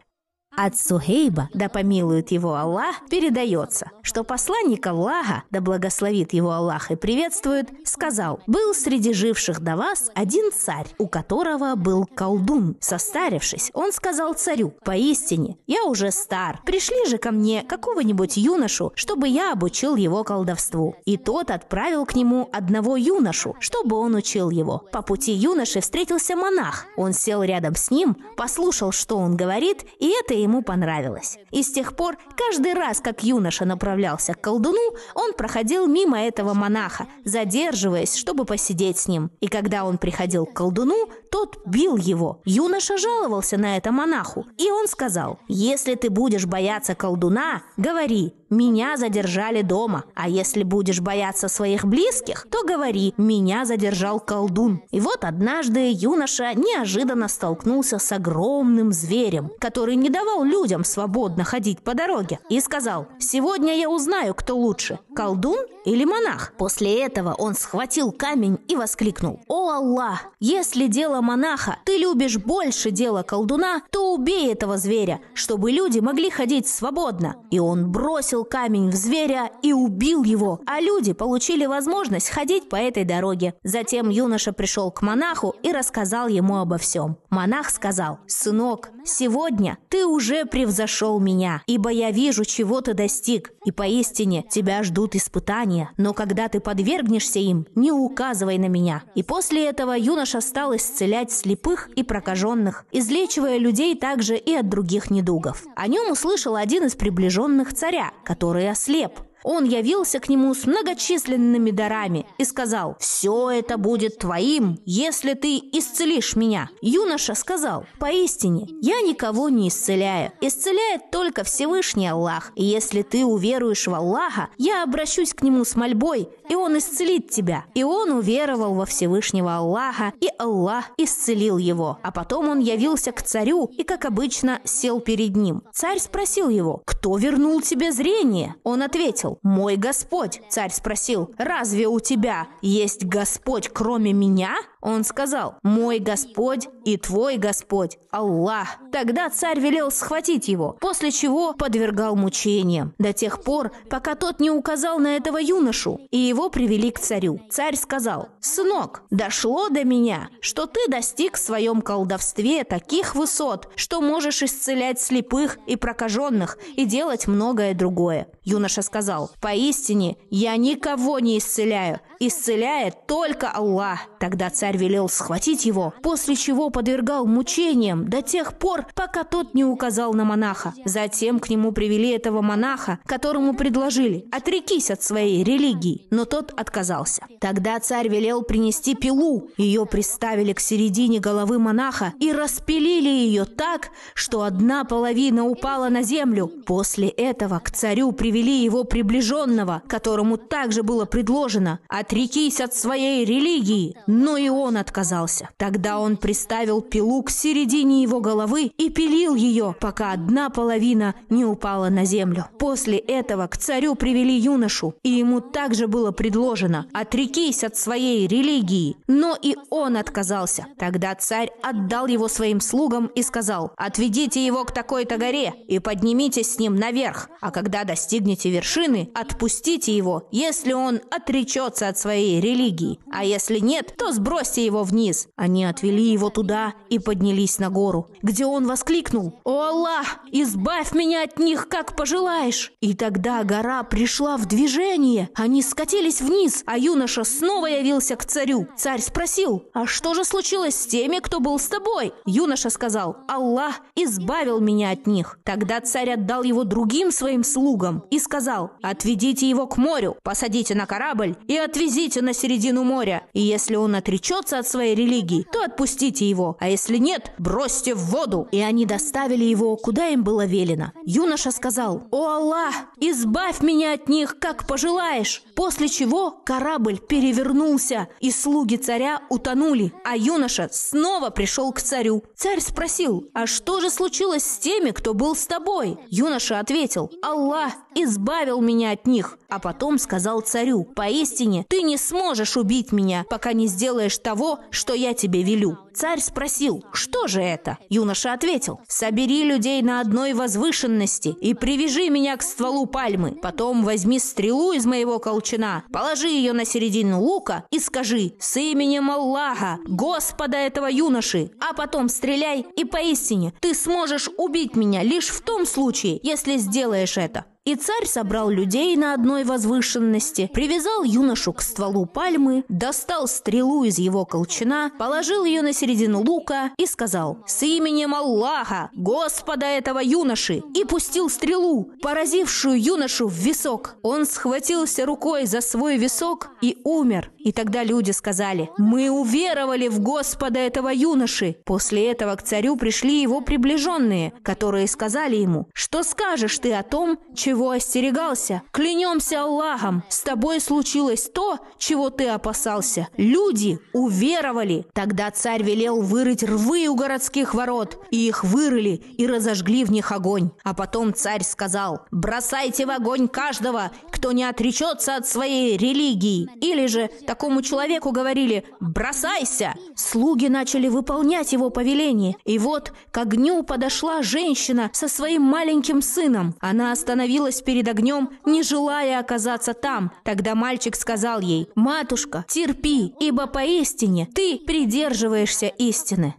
S5: От Сухейба, да помилует его Аллах, передается, что посланник Аллаха, да благословит его Аллах и приветствует, сказал, «Был среди живших до вас один царь, у которого был колдун. Состарившись, он сказал царю, «Поистине, я уже стар, пришли же ко мне какого-нибудь юношу, чтобы я обучил его колдовству». И тот отправил к нему одного юношу, чтобы он учил его. По пути юноши встретился монах. Он сел рядом с ним, послушал, что он говорит, и это ему понравилось. И с тех пор, каждый раз, как юноша направлялся к колдуну, он проходил мимо этого монаха, задерживаясь, чтобы посидеть с ним. И когда он приходил к колдуну, тот бил его. Юноша жаловался на это монаху, и он сказал, «Если ты будешь бояться колдуна, говори, меня задержали дома. А если будешь бояться своих близких, то говори, меня задержал колдун. И вот однажды юноша неожиданно столкнулся с огромным зверем, который не давал разрешил людям свободно ходить по дороге и сказал, «Сегодня я узнаю, кто лучше, колдун или монах». После этого он схватил камень и воскликнул, «О Аллах, если дело монаха ты любишь больше дела колдуна, то убей этого зверя, чтобы люди могли ходить свободно». И он бросил камень в зверя и убил его, а люди получили возможность ходить по этой дороге. Затем юноша пришел к монаху и рассказал ему обо всем. Монах сказал, «Сынок, сегодня ты уже уже превзошел меня, ибо я вижу, чего ты достиг, и поистине тебя ждут испытания. Но когда ты подвергнешься им, не указывай на меня». И после этого юноша стал исцелять слепых и прокаженных, излечивая людей также и от других недугов. О нем услышал один из приближенных царя, который ослеп, он явился к нему с многочисленными дарами и сказал, «Все это будет твоим, если ты исцелишь меня». Юноша сказал, «Поистине, я никого не исцеляю. Исцеляет только Всевышний Аллах. И если ты уверуешь в Аллаха, я обращусь к нему с мольбой, и он исцелит тебя». И он уверовал во Всевышнего Аллаха, и Аллах исцелил его. А потом он явился к царю и, как обычно, сел перед ним. Царь спросил его, «Кто вернул тебе зрение?» Он ответил, «Мой Господь!» Царь спросил, «Разве у тебя есть Господь, кроме меня?» Он сказал, «Мой Господь и твой Господь, Аллах». Тогда царь велел схватить его, после чего подвергал мучениям, до тех пор, пока тот не указал на этого юношу, и его привели к царю. Царь сказал, «Сынок, дошло до меня, что ты достиг в своем колдовстве таких высот, что можешь исцелять слепых и прокаженных и делать многое другое». Юноша сказал, Поистине, я никого не исцеляю. Исцеляет только Аллах. Тогда царь велел схватить его, после чего подвергал мучениям до тех пор, пока тот не указал на монаха. Затем к нему привели этого монаха, которому предложили «отрекись от своей религии», но тот отказался. Тогда царь велел принести пилу, ее приставили к середине головы монаха и распилили ее так, что одна половина упала на землю. После этого к царю привели его приближенного, которому также было предложено «отрекись от своей религии», но и он отказался. Тогда он приставил пилу к середине его головы и пилил ее, пока одна половина не упала на землю. После этого к царю привели юношу, и ему также было предложено «отрекись от своей религии». Но и он отказался. Тогда царь отдал его своим слугам и сказал «отведите его к такой-то горе и поднимитесь с ним наверх, а когда достигнете вершины, отпустите его, если он отречется от своей религии, а если нет, то сбросьте его вниз». Они отвели его туда и поднялись на гору, где он воскликнул «О Аллах, избавь меня от них, как пожелаешь!» И тогда гора пришла в движение. Они скатились вниз, а юноша снова явился к царю. Царь спросил «А что же случилось с теми, кто был с тобой?» Юноша сказал «Аллах избавил меня от них». Тогда царь отдал его другим своим слугам и сказал «Отведите его к морю, посадите на корабль и отвезите на середину моря. И если он он отречется от своей религии, то отпустите его, а если нет, бросьте в воду. И они доставили его, куда им было велено. Юноша сказал, «О Аллах, избавь меня от них, как пожелаешь!» После чего корабль перевернулся, и слуги царя утонули, а юноша снова пришел к царю. Царь спросил, «А что же случилось с теми, кто был с тобой?» Юноша ответил, «Аллах избавил меня от них, а потом сказал царю, поистине, ты не сможешь убить меня, пока не сделаешь того, что я тебе велю. Царь спросил, что же это? Юноша ответил, собери людей на одной возвышенности и привяжи меня к стволу пальмы. Потом возьми стрелу из моего колчана, положи ее на середину лука и скажи, с именем Аллаха, Господа этого юноши, а потом стреляй и поистине, ты сможешь убить меня лишь в том случае, если сделаешь это. И царь собрал людей на одной возвышенности, привязал юношу к стволу пальмы, достал стрелу из его колчана, положил ее на середину лука и сказал «С именем Аллаха, Господа этого юноши!» и пустил стрелу, поразившую юношу в висок. Он схватился рукой за свой висок и умер. И тогда люди сказали «Мы уверовали в Господа этого юноши!» После этого к царю пришли его приближенные, которые сказали ему «Что скажешь ты о том, чего чего остерегался. Клянемся Аллахом, с тобой случилось то, чего ты опасался. Люди уверовали. Тогда царь велел вырыть рвы у городских ворот, и их вырыли и разожгли в них огонь. А потом царь сказал, бросайте в огонь каждого кто не отречется от своей религии. Или же такому человеку говорили «бросайся». Слуги начали выполнять его повеление. И вот к огню подошла женщина со своим маленьким сыном. Она остановилась перед огнем, не желая оказаться там. Тогда мальчик сказал ей «Матушка, терпи, ибо поистине ты придерживаешься истины».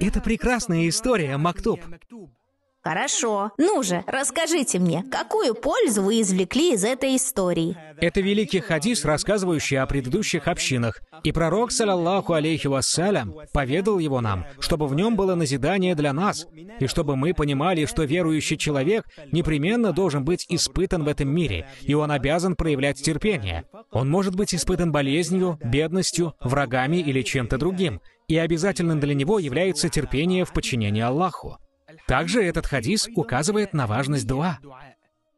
S5: Это
S1: прекрасная история, Мактуб.
S5: Хорошо. Ну же, расскажите мне, какую пользу вы извлекли из этой истории? Это
S1: великий хадис, рассказывающий о предыдущих общинах. И пророк, саллаллаху алейхи вассалям, поведал его нам, чтобы в нем было назидание для нас, и чтобы мы понимали, что верующий человек непременно должен быть испытан в этом мире, и он обязан проявлять терпение. Он может быть испытан болезнью, бедностью, врагами или чем-то другим, и обязательным для него является терпение в подчинении Аллаху. Также этот хадис указывает на важность дуа.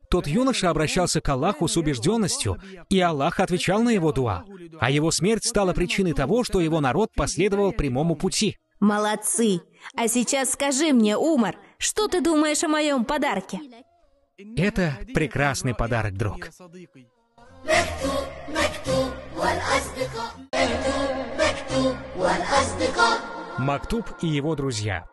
S1: Тот юноша обращался к Аллаху с убежденностью, и Аллах отвечал на его дуа. А его смерть стала причиной того, что его народ последовал прямому пути.
S5: Молодцы! А сейчас скажи мне, Умар, что ты думаешь о моем подарке?
S1: Это прекрасный подарок, друг. Мактуб и его друзья.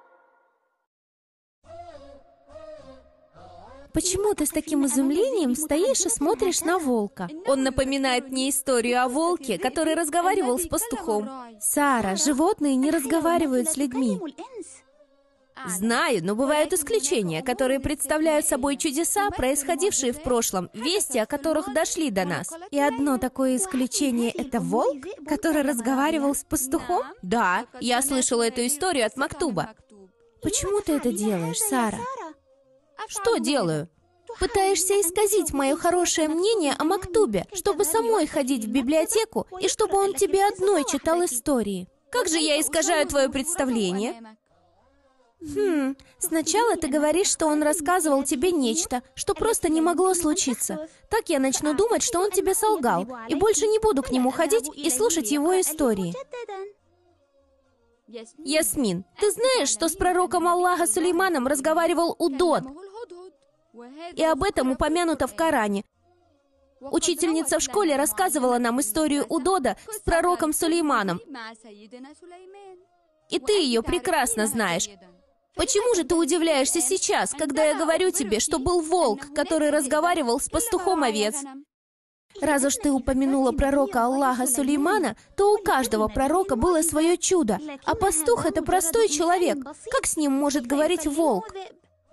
S3: Почему
S5: ты с таким изумлением стоишь и смотришь на волка? Он напоминает мне историю о волке, который разговаривал с пастухом. Сара, животные не разговаривают с людьми. Знаю, но бывают исключения, которые представляют собой чудеса, происходившие в прошлом, вести о которых дошли до нас. И одно такое исключение — это волк, который разговаривал с пастухом? Да, я слышала эту историю от Мактуба. Почему ты это делаешь, Сара? Что делаю? Пытаешься исказить мое хорошее мнение о Мактубе, чтобы самой ходить в библиотеку и чтобы он тебе одной читал истории. Как же я искажаю твое представление? Хм, сначала ты говоришь, что он рассказывал тебе нечто, что просто не могло случиться. Так я начну думать, что он тебе солгал, и больше не буду к нему ходить и слушать его истории. Ясмин, ты знаешь, что с пророком Аллаха Сулейманом разговаривал Удод, и об этом упомянуто в Коране. Учительница в школе рассказывала нам историю Удода с пророком Сулейманом. И ты ее прекрасно знаешь. Почему же ты удивляешься сейчас, когда я говорю тебе, что был волк, который разговаривал с пастухом овец? Раз уж ты упомянула пророка Аллаха Сулеймана, то у каждого пророка было свое чудо, а пастух — это простой человек. Как с ним может говорить волк?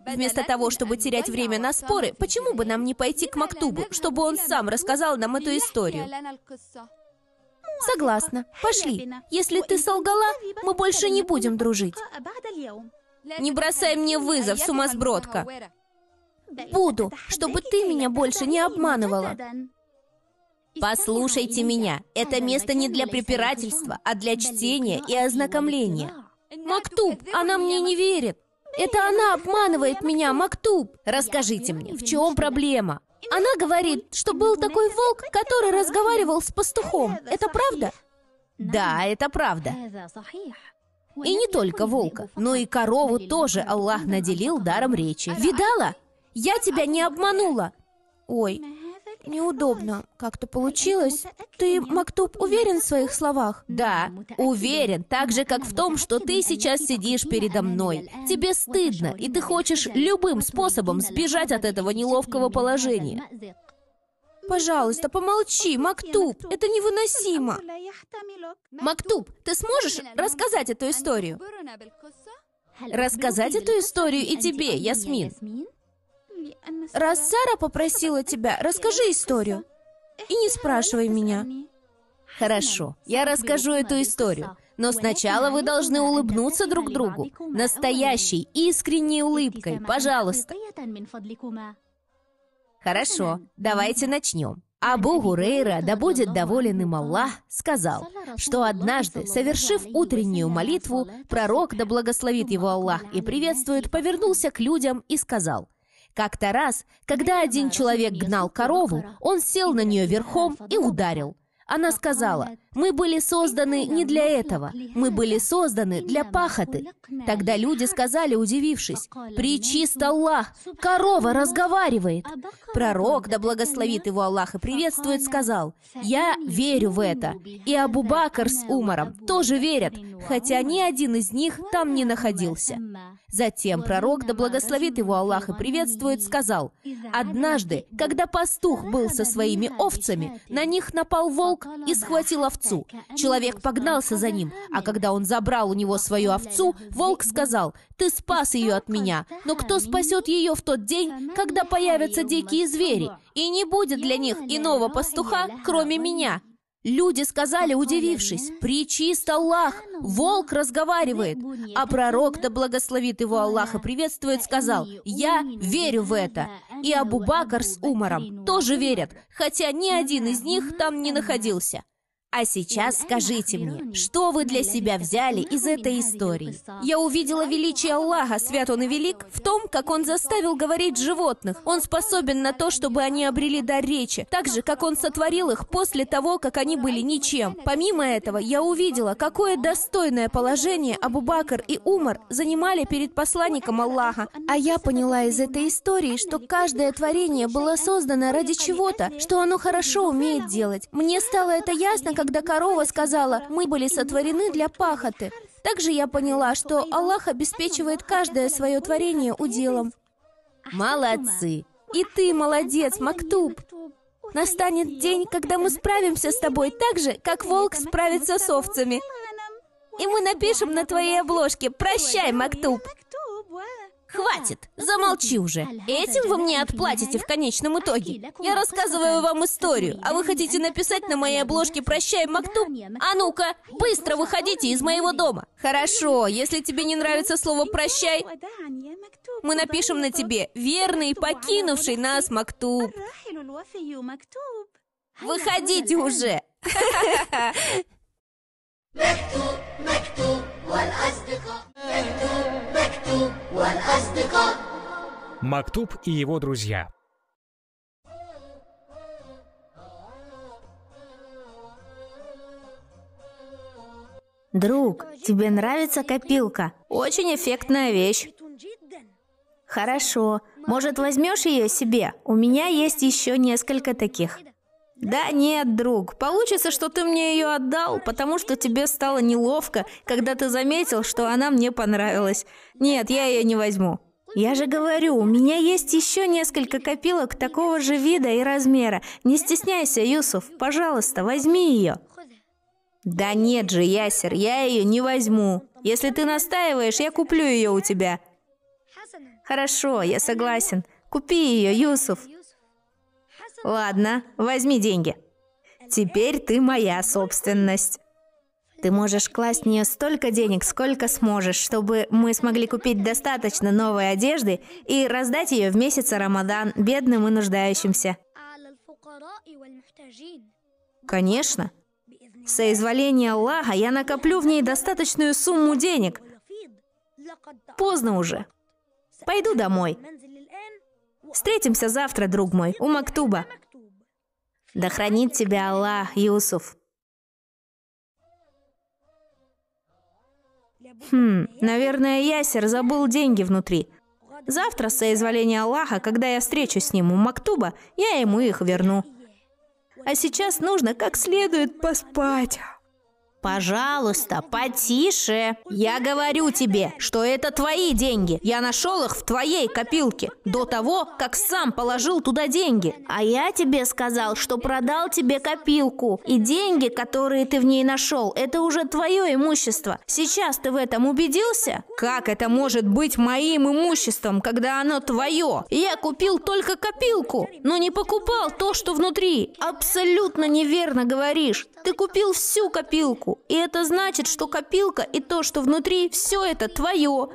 S5: Вместо того, чтобы терять время на споры, почему бы нам не пойти к Мактубу, чтобы он сам рассказал нам эту историю? Согласна. Пошли. Если ты солгала, мы больше не будем дружить.
S4: Не бросай мне вызов, сумасбродка.
S5: Буду, чтобы ты меня больше не обманывала. Послушайте меня. Это место не для препирательства, а для чтения и ознакомления. Мактуб, она мне не верит. Это она обманывает меня, Мактуб. Расскажите мне, в чем проблема? Она говорит, что был такой волк, который разговаривал с пастухом. Это правда? Да, это правда. И не только волка, но и корову тоже Аллах наделил даром речи. Видала? Я тебя не обманула. Ой, Неудобно. Как-то получилось. Ты, Мактуб, уверен в своих словах? Да, уверен. Так же, как в том, что ты сейчас сидишь передо мной. Тебе стыдно, и ты хочешь любым способом сбежать от этого неловкого положения. Пожалуйста, помолчи, Мактуб, это невыносимо. Мактуб, ты сможешь рассказать эту историю?
S4: Рассказать эту историю и тебе, Ясмин.
S5: Раз Сара попросила тебя, расскажи историю. И не спрашивай меня. Хорошо, я расскажу эту историю. Но сначала вы должны улыбнуться друг другу. Настоящей, искренней улыбкой, пожалуйста. Хорошо, давайте начнем. Абу Гурейра, да будет доволен им Аллах, сказал, что однажды, совершив утреннюю молитву, пророк, да благословит его Аллах и приветствует, повернулся к людям и сказал, как-то раз, когда один человек гнал корову, он сел на нее верхом и ударил. Она сказала, «Мы были созданы не для этого, мы были созданы для пахоты». Тогда люди сказали, удивившись, «Причист Аллах, корова разговаривает». А Пророк, да благословит его Аллах и приветствует, сказал, «Я верю в это». И Абу Бакр с Умаром тоже верят, хотя ни один из них там не находился. Затем пророк, да благословит его Аллах и приветствует, сказал, «Однажды, когда пастух был со своими овцами, на них напал волк и схватил овцу. Человек погнался за ним, а когда он забрал у него свою овцу, волк сказал, «Ты спас ее от меня, но кто спасет ее в тот день, когда появятся дикие звери, и не будет для них иного пастуха, кроме меня?» Люди сказали, удивившись, «Причист Аллах! Волк разговаривает!» А пророк, да благословит его Аллах и приветствует, сказал, «Я верю в это!» И Абу Бакр с Умаром тоже верят, хотя ни один из них там не находился. А сейчас скажите мне, что вы для себя взяли из этой истории? Я увидела величие Аллаха, свят он и велик, в том, как он заставил говорить животных. Он способен на то, чтобы они обрели дар речи, так же, как он сотворил их после того, как они были ничем. Помимо этого, я увидела, какое достойное положение Абу Бакр и Умар занимали перед посланником Аллаха. А я поняла из этой истории, что каждое творение было создано ради чего-то, что оно хорошо умеет делать. Мне стало это ясно, как когда корова сказала, мы были сотворены для пахоты. Также я поняла, что Аллах обеспечивает каждое свое творение уделом. Молодцы! И ты молодец, Мактуб! Настанет день, когда мы справимся с тобой так же, как волк справится с овцами. И мы напишем на твоей обложке «Прощай, Мактуб!» Хватит! Замолчи уже! Этим вы мне отплатите в конечном итоге. Я рассказываю вам историю, а вы хотите написать на моей обложке «Прощай, Мактуб»? А ну-ка, быстро выходите из моего дома! Хорошо, если тебе не нравится слово «прощай»,
S4: мы напишем на
S5: тебе «Верный, покинувший нас Мактуб». Выходите уже!
S3: مكتوب مكتوب
S1: Мактуб и его друзья.
S5: Друг, тебе нравится копилка? Очень эффектная вещь. Хорошо, может возьмешь ее себе? У меня есть еще несколько таких. Да нет, друг, получится, что ты мне ее отдал, потому что тебе стало неловко, когда ты заметил, что она мне понравилась. Нет, я ее не возьму. Я же говорю, у меня есть еще несколько копилок такого же вида и размера. Не стесняйся, Юсуф, пожалуйста, возьми ее. Да нет же, Ясер, я ее не возьму. Если ты настаиваешь, я куплю ее у тебя. Хорошо, я согласен. Купи ее, Юсуф. Ладно, возьми деньги. Теперь ты моя собственность. Ты можешь класть в нее столько денег, сколько сможешь, чтобы мы смогли купить достаточно новой одежды и раздать ее в месяц Рамадан бедным и нуждающимся. Конечно. Соизволение Аллаха я накоплю в ней достаточную сумму денег. Поздно уже. Пойду домой. Встретимся завтра, друг мой, у Мактуба. Да хранит тебя Аллах, Юсуф. Хм, наверное, Ясер забыл деньги внутри. Завтра, с соизволения Аллаха, когда я встречусь с ним у Мактуба, я ему их верну. А сейчас нужно как следует поспать. Пожалуйста, потише. Я говорю тебе, что это твои деньги. Я нашел их в твоей копилке до того, как сам положил туда деньги. А я тебе сказал, что продал тебе копилку. И деньги, которые ты в ней нашел, это уже твое имущество. Сейчас ты в этом убедился? Как это может быть моим имуществом, когда оно твое? Я купил только копилку, но не покупал то, что внутри. Абсолютно неверно говоришь. Ты купил всю копилку, и это значит, что копилка и то, что внутри, все это твое.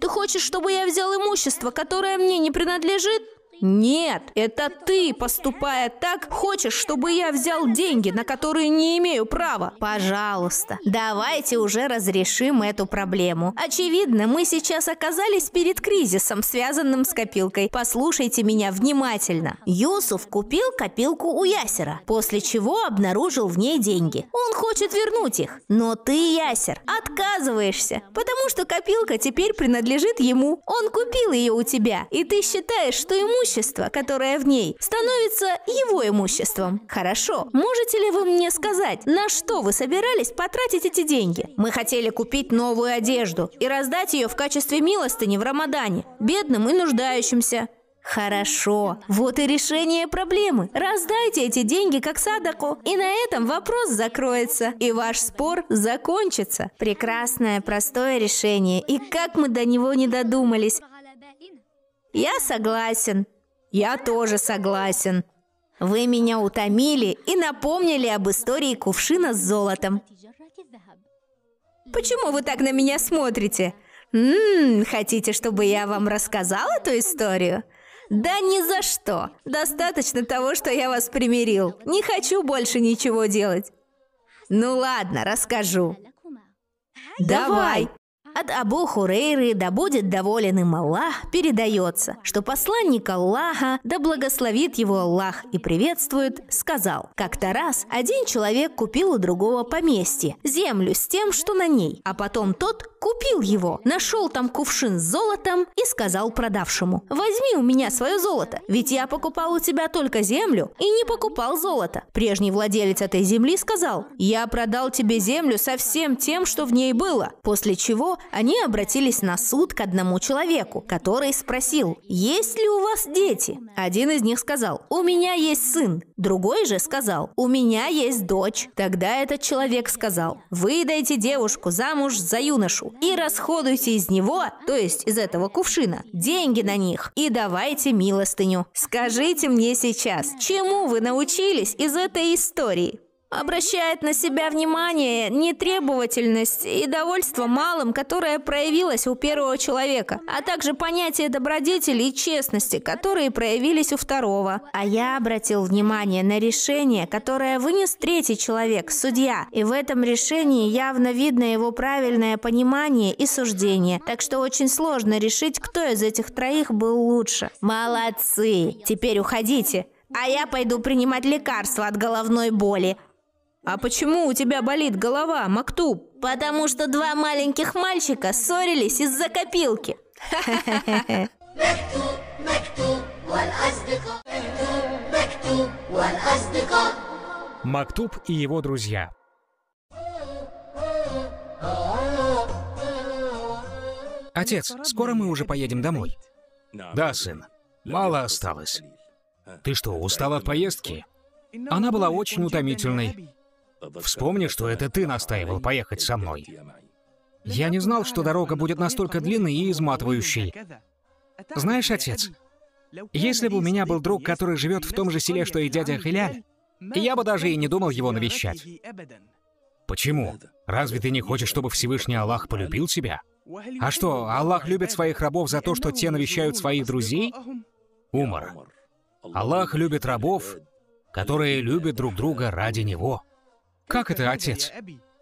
S5: Ты хочешь, чтобы я взял имущество, которое мне не принадлежит? Нет, это ты, поступая так, хочешь, чтобы я взял деньги, на которые не имею права. Пожалуйста, давайте уже разрешим эту проблему. Очевидно, мы сейчас оказались перед кризисом, связанным с копилкой. Послушайте меня внимательно. Юсуф купил копилку у Ясера, после чего обнаружил в ней деньги. Он хочет вернуть их. Но ты, Ясер, отказываешься, потому что копилка теперь принадлежит ему. Он купил ее у тебя, и ты считаешь, что ему имущество, которое в ней, становится его имуществом. Хорошо. Можете ли вы мне сказать, на что вы собирались потратить эти деньги? Мы хотели купить новую одежду и раздать ее в качестве милостыни в Рамадане, бедным и нуждающимся. Хорошо, вот и решение проблемы. Раздайте эти деньги как садаку, и на этом вопрос закроется, и ваш спор закончится. Прекрасное, простое решение, и как мы до него не додумались. Я согласен. Я тоже согласен. Вы меня утомили и напомнили об истории кувшина с золотом. Почему вы так на меня смотрите? Ммм, хотите, чтобы я вам рассказал эту историю? Да ни за что. Достаточно того, что я вас примирил. Не хочу больше ничего делать. Ну ладно, расскажу. Давай. От Абу Хурейры, да будет доволен им Аллах, передается, что посланник Аллаха, да благословит его Аллах и приветствует, сказал, как-то раз один человек купил у другого поместье, землю с тем, что на ней, а потом тот Купил его, нашел там кувшин с золотом и сказал продавшему, возьми у меня свое золото, ведь я покупал у тебя только землю и не покупал золото. Прежний владелец этой земли сказал, я продал тебе землю со всем тем, что в ней было. После чего они обратились на суд к одному человеку, который спросил, есть ли у вас дети? Один из них сказал, у меня есть сын, Другой же сказал, у меня есть дочь. Тогда этот человек сказал, выдайте девушку замуж за юношу и расходуйте из него, то есть из этого кувшина, деньги на них и давайте милостыню. Скажите мне сейчас, чему вы научились из этой истории? обращает на себя внимание нетребовательность и довольство малым, которое проявилось у первого человека, а также понятие добродетели и честности, которые проявились у второго. А я обратил внимание на решение, которое вынес третий человек, судья, и в этом решении явно видно его правильное понимание и суждение, так что очень сложно решить, кто из этих троих был лучше. Молодцы! Теперь уходите, а я пойду принимать лекарства от головной боли. А почему у тебя болит голова, Мактуб? Потому что два маленьких мальчика ссорились из-за копилки. Мактуб
S1: и его друзья. Отец, скоро мы уже поедем домой. Да, сын. Мало осталось. Ты что, устал от поездки?
S3: Она была очень
S1: утомительной. Вспомни, что это ты настаивал поехать со мной. Я не знал, что дорога будет настолько длинной и изматывающей. Знаешь, отец, если бы у меня был друг, который живет в том же селе, что и дядя Хиляль, я бы даже и не думал его навещать. Почему? Разве ты не хочешь, чтобы Всевышний Аллах полюбил тебя? А что, Аллах любит своих рабов за то, что те навещают своих друзей? Умар. Аллах любит рабов, которые любят друг друга ради Него. Как это, отец?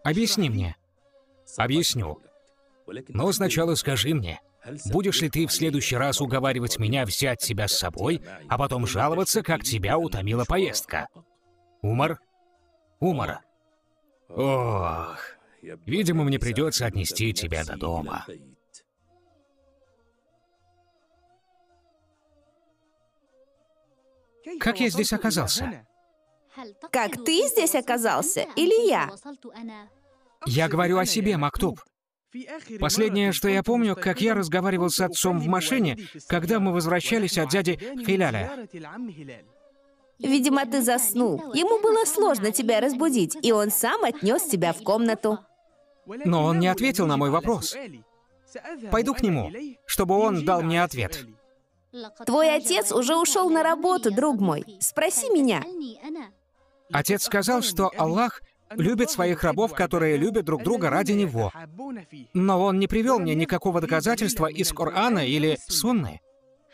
S1: Объясни мне. Объясню. Но сначала скажи мне, будешь ли ты в следующий раз уговаривать меня взять тебя с собой, а потом жаловаться, как тебя утомила поездка? Умар? Умара. Ох, видимо, мне придется отнести тебя до дома.
S3: Как я здесь оказался? Как ты здесь оказался или я?
S1: Я говорю о себе, Мактуб. Последнее, что я помню, как я разговаривал с отцом в машине, когда мы возвращались от дяди Хиляля.
S5: Видимо, ты заснул. Ему было сложно тебя разбудить, и он сам отнес тебя в комнату.
S3: Но он не ответил на мой вопрос.
S5: Пойду к нему,
S1: чтобы он дал мне ответ.
S5: Твой отец уже ушел на работу, друг мой. Спроси меня.
S1: Отец сказал, что Аллах любит своих рабов, которые любят друг друга ради Него.
S5: Но он не привел мне
S1: никакого доказательства из Корана или Сунны.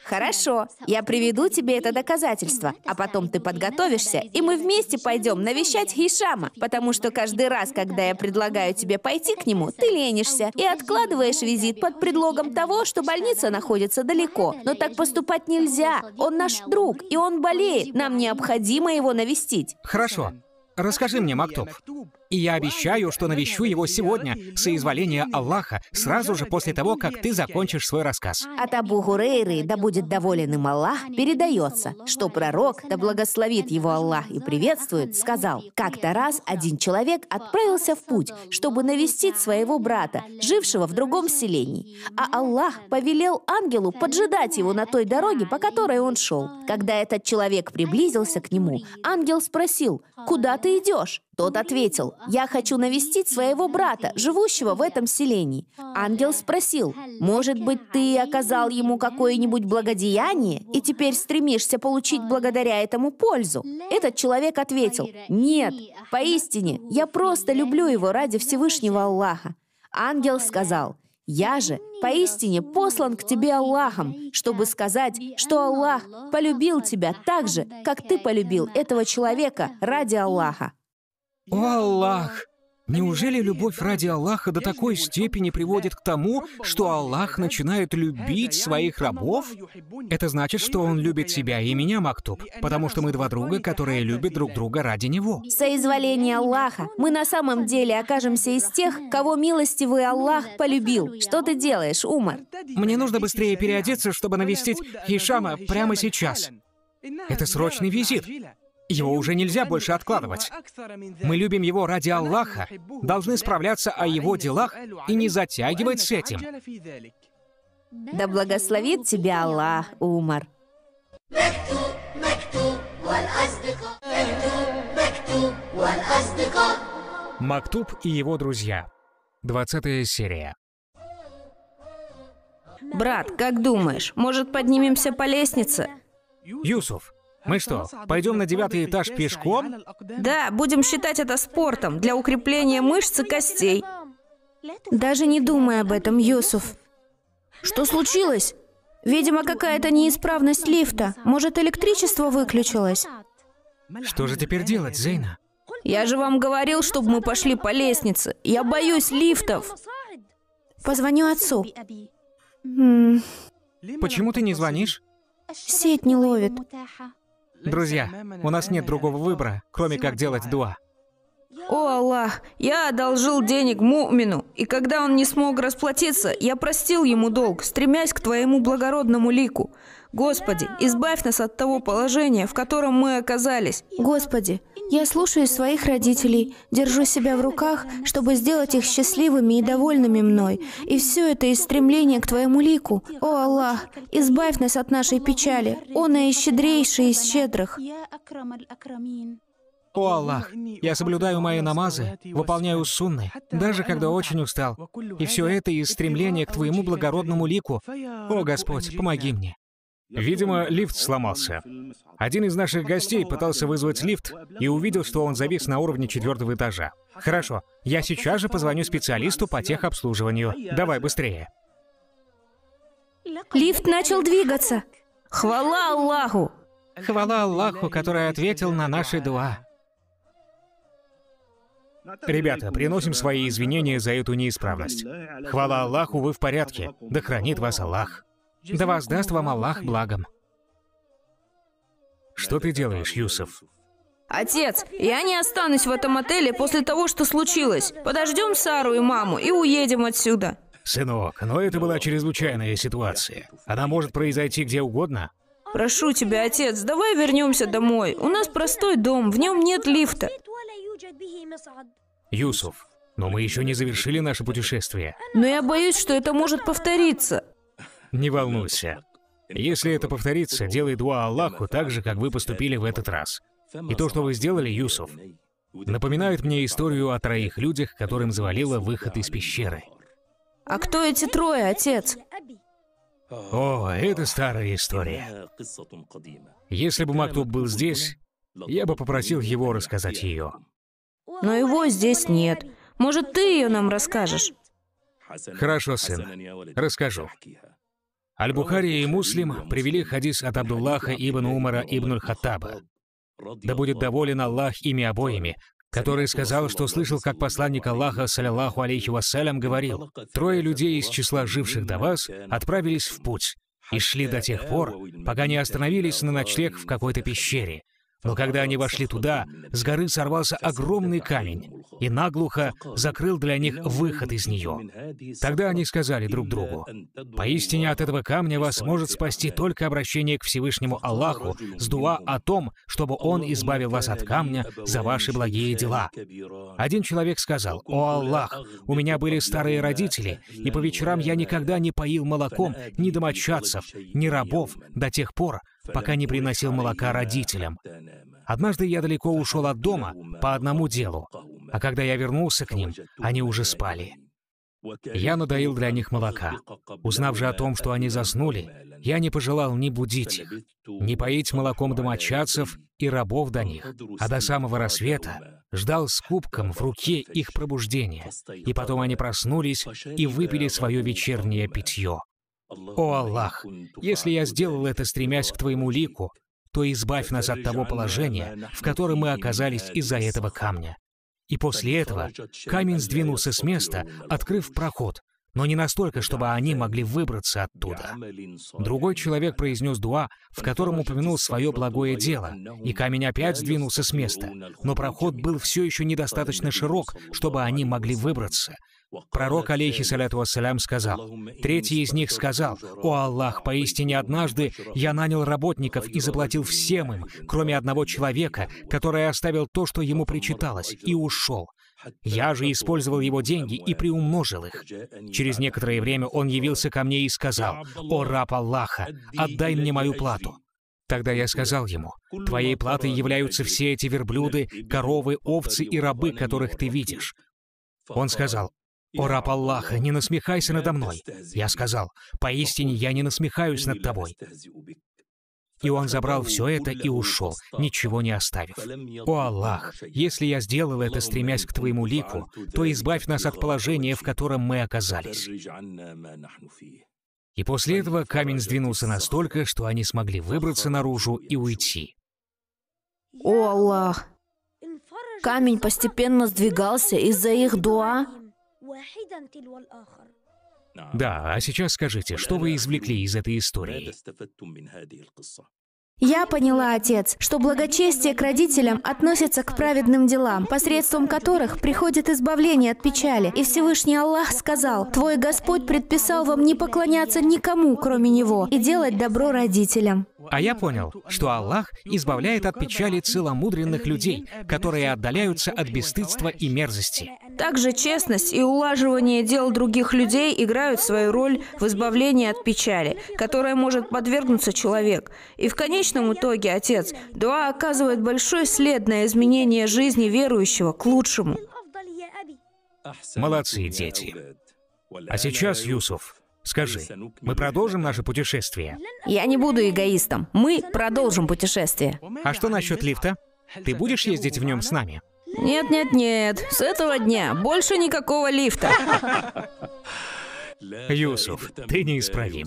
S5: Хорошо, я приведу тебе это доказательство, а потом ты подготовишься, и мы вместе пойдем навещать Хишама, потому что каждый раз, когда я предлагаю тебе пойти к нему, ты ленишься и откладываешь визит под предлогом того, что больница находится далеко. Но так поступать нельзя. Он наш друг, и он болеет. Нам необходимо его навестить.
S1: Хорошо. Расскажи мне, Мактуб, и я обещаю, что навещу его сегодня, соизволение Аллаха, сразу же после того, как ты закончишь свой рассказ.
S5: От Абу Гурейры, да будет доволен им Аллах, передается, что пророк, да благословит его Аллах и приветствует, сказал, как-то раз один человек отправился в путь, чтобы навестить своего брата, жившего в другом селении. А Аллах повелел ангелу поджидать его на той дороге, по которой он шел. Когда этот человек приблизился к нему, ангел спросил, «Куда ты идешь?» Тот ответил, «Я хочу навестить своего брата, живущего в этом селении». Ангел спросил, «Может быть, ты оказал ему какое-нибудь благодеяние и теперь стремишься получить благодаря этому пользу?» Этот человек ответил, «Нет, поистине, я просто люблю его ради Всевышнего Аллаха». Ангел сказал, «Я же поистине послан к тебе Аллахом, чтобы сказать, что Аллах полюбил тебя так же, как ты полюбил этого человека ради Аллаха». О
S1: Аллах! Неужели любовь ради Аллаха до такой степени приводит к тому, что Аллах начинает любить своих рабов? Это значит, что Он любит себя и меня, Мактуб, потому что мы два друга, которые любят друг друга ради Него.
S5: Соизволение Аллаха. Мы на самом деле окажемся из тех, кого милостивый Аллах полюбил. Что ты делаешь, Умар?
S1: Мне нужно быстрее переодеться, чтобы навестить Хишама прямо сейчас. Это срочный визит. Его уже нельзя больше откладывать. Мы любим его ради Аллаха, должны справляться о его делах и не затягивать с этим.
S5: Да благословит тебя Аллах, Умар. Мактуб и его друзья. 20 серия. Брат, как думаешь, может поднимемся по лестнице?
S1: Юсуф, мы что, пойдем на девятый этаж пешком?
S5: Да, будем считать это спортом для укрепления мышц и костей. Даже не думай об этом, Юсуф. Что случилось? Видимо, какая-то неисправность лифта. Может, электричество выключилось?
S1: Что же теперь делать, Зейна?
S5: Я же вам говорил, чтобы мы пошли по лестнице. Я боюсь лифтов. Позвоню отцу. М -м.
S1: Почему ты не звонишь?
S5: Сеть не ловит.
S1: Друзья, у нас нет другого выбора, кроме как делать дуа.
S5: «О Аллах, я одолжил денег Мумину, и когда он не смог расплатиться, я простил ему долг, стремясь к твоему благородному лику. Господи, избавь нас от того положения, в котором мы оказались. Господи, я слушаю своих родителей, держу себя в руках, чтобы сделать их счастливыми и довольными мной. И все это из стремления к Твоему лику. О Аллах, избавь нас от нашей печали. Он наищедрейший из щедрых.
S1: О Аллах, я соблюдаю мои намазы, выполняю сунны, даже когда очень устал. И все это из стремления к Твоему благородному лику. О Господь, помоги мне. Видимо, лифт сломался. Один из наших гостей пытался вызвать лифт и увидел, что он завис на уровне четвертого этажа. Хорошо, я сейчас же позвоню специалисту по техобслуживанию. Давай быстрее.
S5: Лифт начал двигаться. Хвала Аллаху!
S1: Хвала Аллаху, который ответил на наши дуа. Ребята, приносим свои извинения за эту неисправность. Хвала Аллаху, вы в порядке. Да хранит вас Аллах. Да воздаст вам Аллах благом. Что ты делаешь, Юсов?
S5: Отец, я не останусь в этом отеле после того, что случилось. Подождем Сару и маму и уедем отсюда.
S1: Сынок, но это была чрезвычайная ситуация. Она может произойти где угодно.
S5: Прошу тебя, отец, давай вернемся домой. У нас простой дом, в нем нет лифта.
S1: Юсуф, но мы еще не завершили наше путешествие.
S5: Но я боюсь, что это может повториться.
S1: Не волнуйся. Если это повторится, делай дуа Аллаху так же, как вы поступили в этот раз. И то, что вы сделали, Юсуф, напоминает мне историю о троих людях, которым завалило выход из пещеры.
S5: А кто эти трое, отец?
S1: О, это старая история. Если бы Мактуб был здесь, я бы попросил его рассказать ее.
S5: Но его здесь нет. Может, ты ее нам расскажешь?
S1: Хорошо, сын. Расскажу. Аль-Бухари и Муслим привели хадис от Абдуллаха ибн Умара ибн Хаттаба. Да будет доволен Аллах ими обоими, который сказал, что слышал, как посланник Аллаха, саллиллаху алейхи вассалям, говорил, «Трое людей из числа живших до вас отправились в путь и шли до тех пор, пока не остановились на ночлег в какой-то пещере, но когда они вошли туда, с горы сорвался огромный камень и наглухо закрыл для них выход из нее. Тогда они сказали друг другу, «Поистине от этого камня вас может спасти только обращение к Всевышнему Аллаху с дуа о том, чтобы Он избавил вас от камня за ваши благие дела». Один человек сказал, «О Аллах, у меня были старые родители, и по вечерам я никогда не поил молоком ни домочадцев, ни рабов до тех пор, пока не приносил молока родителям. Однажды я далеко ушел от дома по одному делу, а когда я вернулся к ним, они уже спали. Я надоил для них молока. Узнав же о том, что они заснули, я не пожелал ни будить их, ни поить молоком домочадцев и рабов до них, а до самого рассвета ждал с кубком в руке их пробуждения, и потом они проснулись и выпили свое вечернее питье. «О Аллах, если я сделал это, стремясь к Твоему лику, то избавь нас от того положения, в котором мы оказались из-за этого камня». И после этого камень сдвинулся с места, открыв проход, но не настолько, чтобы они могли выбраться оттуда. Другой человек произнес дуа, в котором упомянул свое благое дело, и камень опять сдвинулся с места, но проход был все еще недостаточно широк, чтобы они могли выбраться, Пророк, алейхиссаляту вассалям, сказал, третий из них сказал, «О Аллах, поистине однажды я нанял работников и заплатил всем им, кроме одного человека, который оставил то, что ему причиталось, и ушел. Я же использовал его деньги и приумножил их. Через некоторое время он явился ко мне и сказал, «О раб Аллаха, отдай мне мою плату». Тогда я сказал ему, «Твоей платой являются все эти верблюды, коровы, овцы и рабы, которых ты видишь». Он сказал, «О раб Аллаха, не насмехайся надо мной!» Я сказал, «Поистине я не насмехаюсь над тобой». И он забрал все это и ушел, ничего не оставив. «О Аллах, если я сделал это, стремясь к Твоему лику, то избавь нас от положения, в котором мы оказались». И после этого камень сдвинулся настолько, что они смогли выбраться наружу и уйти.
S5: «О Аллах!» Камень постепенно сдвигался из-за их дуа
S1: да, а сейчас скажите, что вы извлекли из этой истории?
S5: Я поняла, отец, что благочестие к родителям относится к праведным делам, посредством которых приходит избавление от печали. И Всевышний Аллах сказал, «Твой Господь предписал вам не поклоняться никому, кроме Него, и делать добро родителям».
S1: А я понял, что Аллах избавляет от печали целомудренных людей, которые отдаляются от бесстыдства и мерзости.
S5: Также честность и улаживание дел других людей играют свою роль в избавлении от печали, которая может подвергнуться человек. И в конечном итоге, Отец, дуа оказывает большой след на изменение жизни верующего к лучшему.
S1: Молодцы, дети. А сейчас, Юсуф, Скажи, мы продолжим наше путешествие?
S5: Я не буду эгоистом. Мы продолжим путешествие.
S1: А что насчет лифта? Ты будешь ездить в нем с нами?
S5: Нет, нет, нет. С этого дня больше никакого лифта.
S1: Юсуф, ты неисправим.